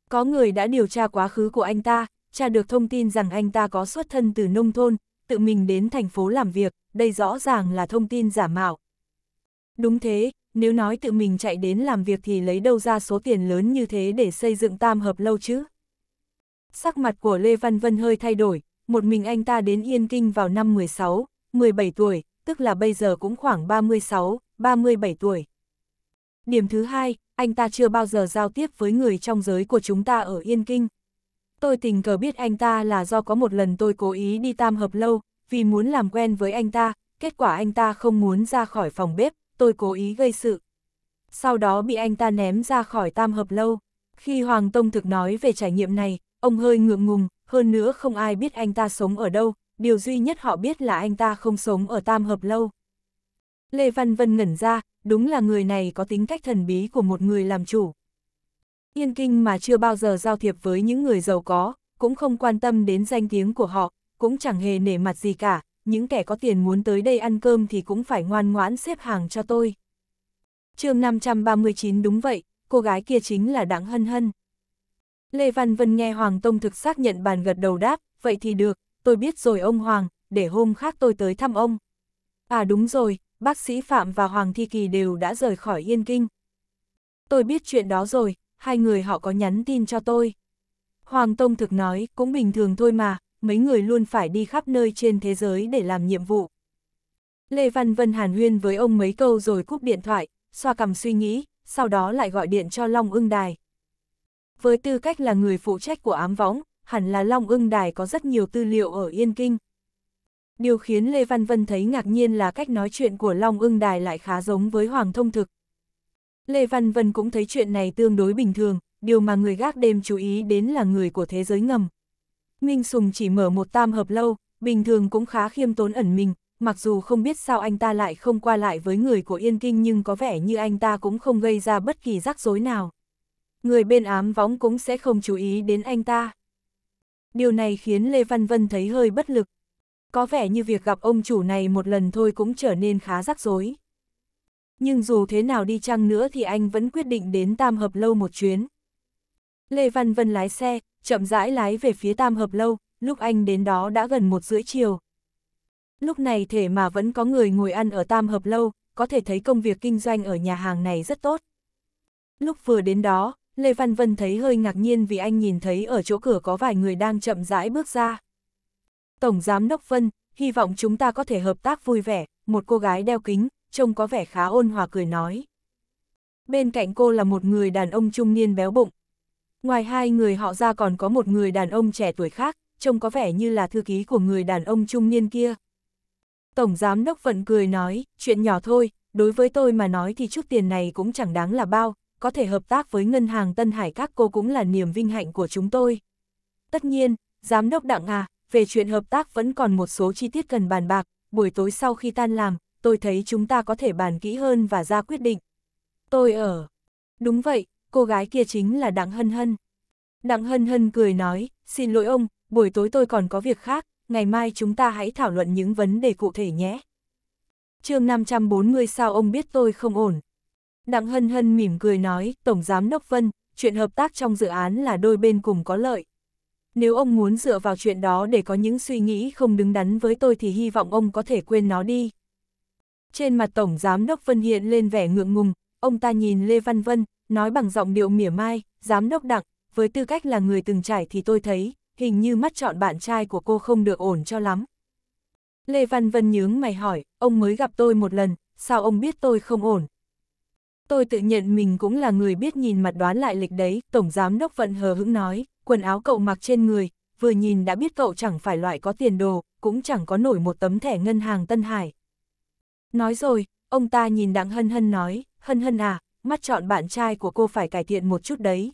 Có người đã điều tra quá khứ của anh ta, tra được thông tin rằng anh ta có xuất thân từ nông thôn, tự mình đến thành phố làm việc, đây rõ ràng là thông tin giả mạo. Đúng thế, nếu nói tự mình chạy đến làm việc thì lấy đâu ra số tiền lớn như thế để xây dựng tam hợp lâu chứ. Sắc mặt của Lê Văn Vân hơi thay đổi, một mình anh ta đến Yên Kinh vào năm 16, 17 tuổi, tức là bây giờ cũng khoảng 36, 37 tuổi. Điểm thứ hai, anh ta chưa bao giờ giao tiếp với người trong giới của chúng ta ở Yên Kinh. Tôi tình cờ biết anh ta là do có một lần tôi cố ý đi tam hợp lâu, vì muốn làm quen với anh ta, kết quả anh ta không muốn ra khỏi phòng bếp, tôi cố ý gây sự. Sau đó bị anh ta ném ra khỏi tam hợp lâu. Khi Hoàng Tông Thực nói về trải nghiệm này, ông hơi ngượng ngùng, hơn nữa không ai biết anh ta sống ở đâu, điều duy nhất họ biết là anh ta không sống ở tam hợp lâu. Lê Văn Vân ngẩn ra, đúng là người này có tính cách thần bí của một người làm chủ. Yên Kinh mà chưa bao giờ giao thiệp với những người giàu có, cũng không quan tâm đến danh tiếng của họ, cũng chẳng hề nể mặt gì cả, những kẻ có tiền muốn tới đây ăn cơm thì cũng phải ngoan ngoãn xếp hàng cho tôi. chương 539 đúng vậy, cô gái kia chính là Đặng Hân Hân. Lê Văn Vân nghe Hoàng Tông thực xác nhận bàn gật đầu đáp, vậy thì được, tôi biết rồi ông Hoàng, để hôm khác tôi tới thăm ông. À đúng rồi, bác sĩ Phạm và Hoàng Thi Kỳ đều đã rời khỏi Yên Kinh. Tôi biết chuyện đó rồi, hai người họ có nhắn tin cho tôi. Hoàng Tông thực nói, cũng bình thường thôi mà, mấy người luôn phải đi khắp nơi trên thế giới để làm nhiệm vụ. Lê Văn Vân hàn huyên với ông mấy câu rồi cúp điện thoại, xoa cầm suy nghĩ, sau đó lại gọi điện cho Long ưng đài. Với tư cách là người phụ trách của ám võng, hẳn là Long ưng đài có rất nhiều tư liệu ở Yên Kinh. Điều khiến Lê Văn Vân thấy ngạc nhiên là cách nói chuyện của Long ưng đài lại khá giống với Hoàng Thông Thực. Lê Văn Vân cũng thấy chuyện này tương đối bình thường, điều mà người gác đêm chú ý đến là người của thế giới ngầm. Minh Sùng chỉ mở một tam hợp lâu, bình thường cũng khá khiêm tốn ẩn mình, mặc dù không biết sao anh ta lại không qua lại với người của Yên Kinh nhưng có vẻ như anh ta cũng không gây ra bất kỳ rắc rối nào. Người bên ám võng cũng sẽ không chú ý đến anh ta. Điều này khiến Lê Văn Vân thấy hơi bất lực. Có vẻ như việc gặp ông chủ này một lần thôi cũng trở nên khá rắc rối. Nhưng dù thế nào đi chăng nữa thì anh vẫn quyết định đến Tam Hợp Lâu một chuyến. Lê Văn Vân lái xe, chậm rãi lái về phía Tam Hợp Lâu, lúc anh đến đó đã gần một rưỡi chiều. Lúc này thể mà vẫn có người ngồi ăn ở Tam Hợp Lâu, có thể thấy công việc kinh doanh ở nhà hàng này rất tốt. Lúc vừa đến đó, Lê Văn Vân thấy hơi ngạc nhiên vì anh nhìn thấy ở chỗ cửa có vài người đang chậm rãi bước ra. Tổng Giám Đốc Vân, hy vọng chúng ta có thể hợp tác vui vẻ, một cô gái đeo kính, trông có vẻ khá ôn hòa cười nói. Bên cạnh cô là một người đàn ông trung niên béo bụng, Ngoài hai người họ ra còn có một người đàn ông trẻ tuổi khác, trông có vẻ như là thư ký của người đàn ông trung niên kia. Tổng giám đốc vẫn cười nói, chuyện nhỏ thôi, đối với tôi mà nói thì chút tiền này cũng chẳng đáng là bao, có thể hợp tác với ngân hàng Tân Hải các cô cũng là niềm vinh hạnh của chúng tôi. Tất nhiên, giám đốc đặng à, về chuyện hợp tác vẫn còn một số chi tiết cần bàn bạc, buổi tối sau khi tan làm, tôi thấy chúng ta có thể bàn kỹ hơn và ra quyết định. Tôi ở. Đúng vậy, cô gái kia chính là Đặng Hân Hân. Đặng Hân Hân cười nói, xin lỗi ông, buổi tối tôi còn có việc khác, ngày mai chúng ta hãy thảo luận những vấn đề cụ thể nhé. chương 540 sao ông biết tôi không ổn. Đặng Hân Hân mỉm cười nói, Tổng Giám Đốc Vân, chuyện hợp tác trong dự án là đôi bên cùng có lợi. Nếu ông muốn dựa vào chuyện đó để có những suy nghĩ không đứng đắn với tôi thì hy vọng ông có thể quên nó đi. Trên mặt Tổng Giám Đốc Vân hiện lên vẻ ngượng ngùng, ông ta nhìn Lê Văn Vân, nói bằng giọng điệu mỉa mai, giám đốc đặng, với tư cách là người từng trải thì tôi thấy, hình như mắt chọn bạn trai của cô không được ổn cho lắm. Lê Văn Vân nhướng mày hỏi, ông mới gặp tôi một lần, sao ông biết tôi không ổn? Tôi tự nhận mình cũng là người biết nhìn mặt đoán lại lịch đấy, Tổng Giám Đốc Vận hờ hững nói, quần áo cậu mặc trên người, vừa nhìn đã biết cậu chẳng phải loại có tiền đồ, cũng chẳng có nổi một tấm thẻ ngân hàng Tân Hải. Nói rồi, ông ta nhìn Đặng Hân Hân nói, Hân Hân à, mắt chọn bạn trai của cô phải cải thiện một chút đấy.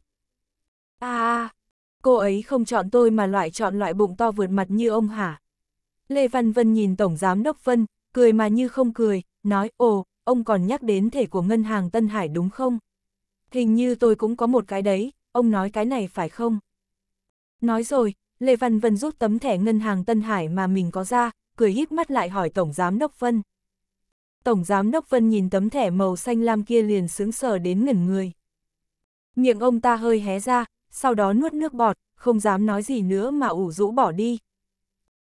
À, cô ấy không chọn tôi mà loại chọn loại bụng to vượt mặt như ông hả? Lê Văn Vân nhìn Tổng Giám Đốc Vân, cười mà như không cười, nói, ồ, ông còn nhắc đến thể của Ngân hàng Tân Hải đúng không? Hình như tôi cũng có một cái đấy, ông nói cái này phải không? Nói rồi, Lê Văn Vân rút tấm thẻ Ngân hàng Tân Hải mà mình có ra, cười híp mắt lại hỏi Tổng Giám Đốc Vân. Tổng Giám Đốc Vân nhìn tấm thẻ màu xanh lam kia liền sướng sờ đến ngẩn người. Miệng ông ta hơi hé ra, sau đó nuốt nước bọt, không dám nói gì nữa mà ủ rũ bỏ đi.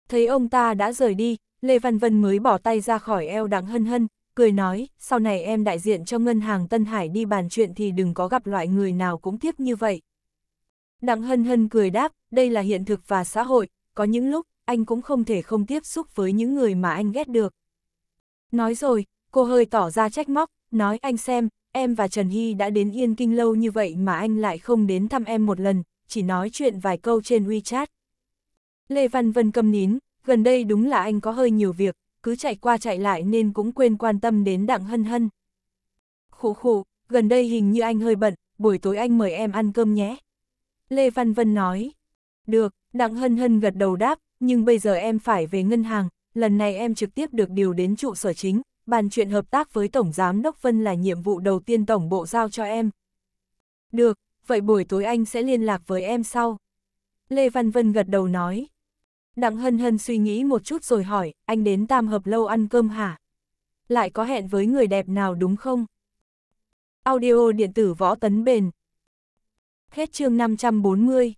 Thấy ông ta đã rời đi, Lê Văn Vân mới bỏ tay ra khỏi eo đặng hân hân, cười nói, sau này em đại diện cho ngân hàng Tân Hải đi bàn chuyện thì đừng có gặp loại người nào cũng tiếp như vậy. Đặng hân hân cười đáp, đây là hiện thực và xã hội, có những lúc anh cũng không thể không tiếp xúc với những người mà anh ghét được. Nói rồi, cô hơi tỏ ra trách móc, nói anh xem, em và Trần Hy đã đến Yên Kinh lâu như vậy mà anh lại không đến thăm em một lần, chỉ nói chuyện vài câu trên WeChat. Lê Văn Vân câm nín, gần đây đúng là anh có hơi nhiều việc, cứ chạy qua chạy lại nên cũng quên quan tâm đến Đặng Hân Hân. Khủ khủ, gần đây hình như anh hơi bận, buổi tối anh mời em ăn cơm nhé. Lê Văn Vân nói, được, Đặng Hân Hân gật đầu đáp, nhưng bây giờ em phải về ngân hàng, lần này em trực tiếp được điều đến trụ sở chính, bàn chuyện hợp tác với Tổng Giám Đốc Vân là nhiệm vụ đầu tiên Tổng Bộ giao cho em. Được, vậy buổi tối anh sẽ liên lạc với em sau. Lê Văn Vân gật đầu nói. Đặng Hân Hân suy nghĩ một chút rồi hỏi, anh đến Tam Hợp Lâu ăn cơm hả? Lại có hẹn với người đẹp nào đúng không? Audio điện tử võ tấn bền. Hết chương 540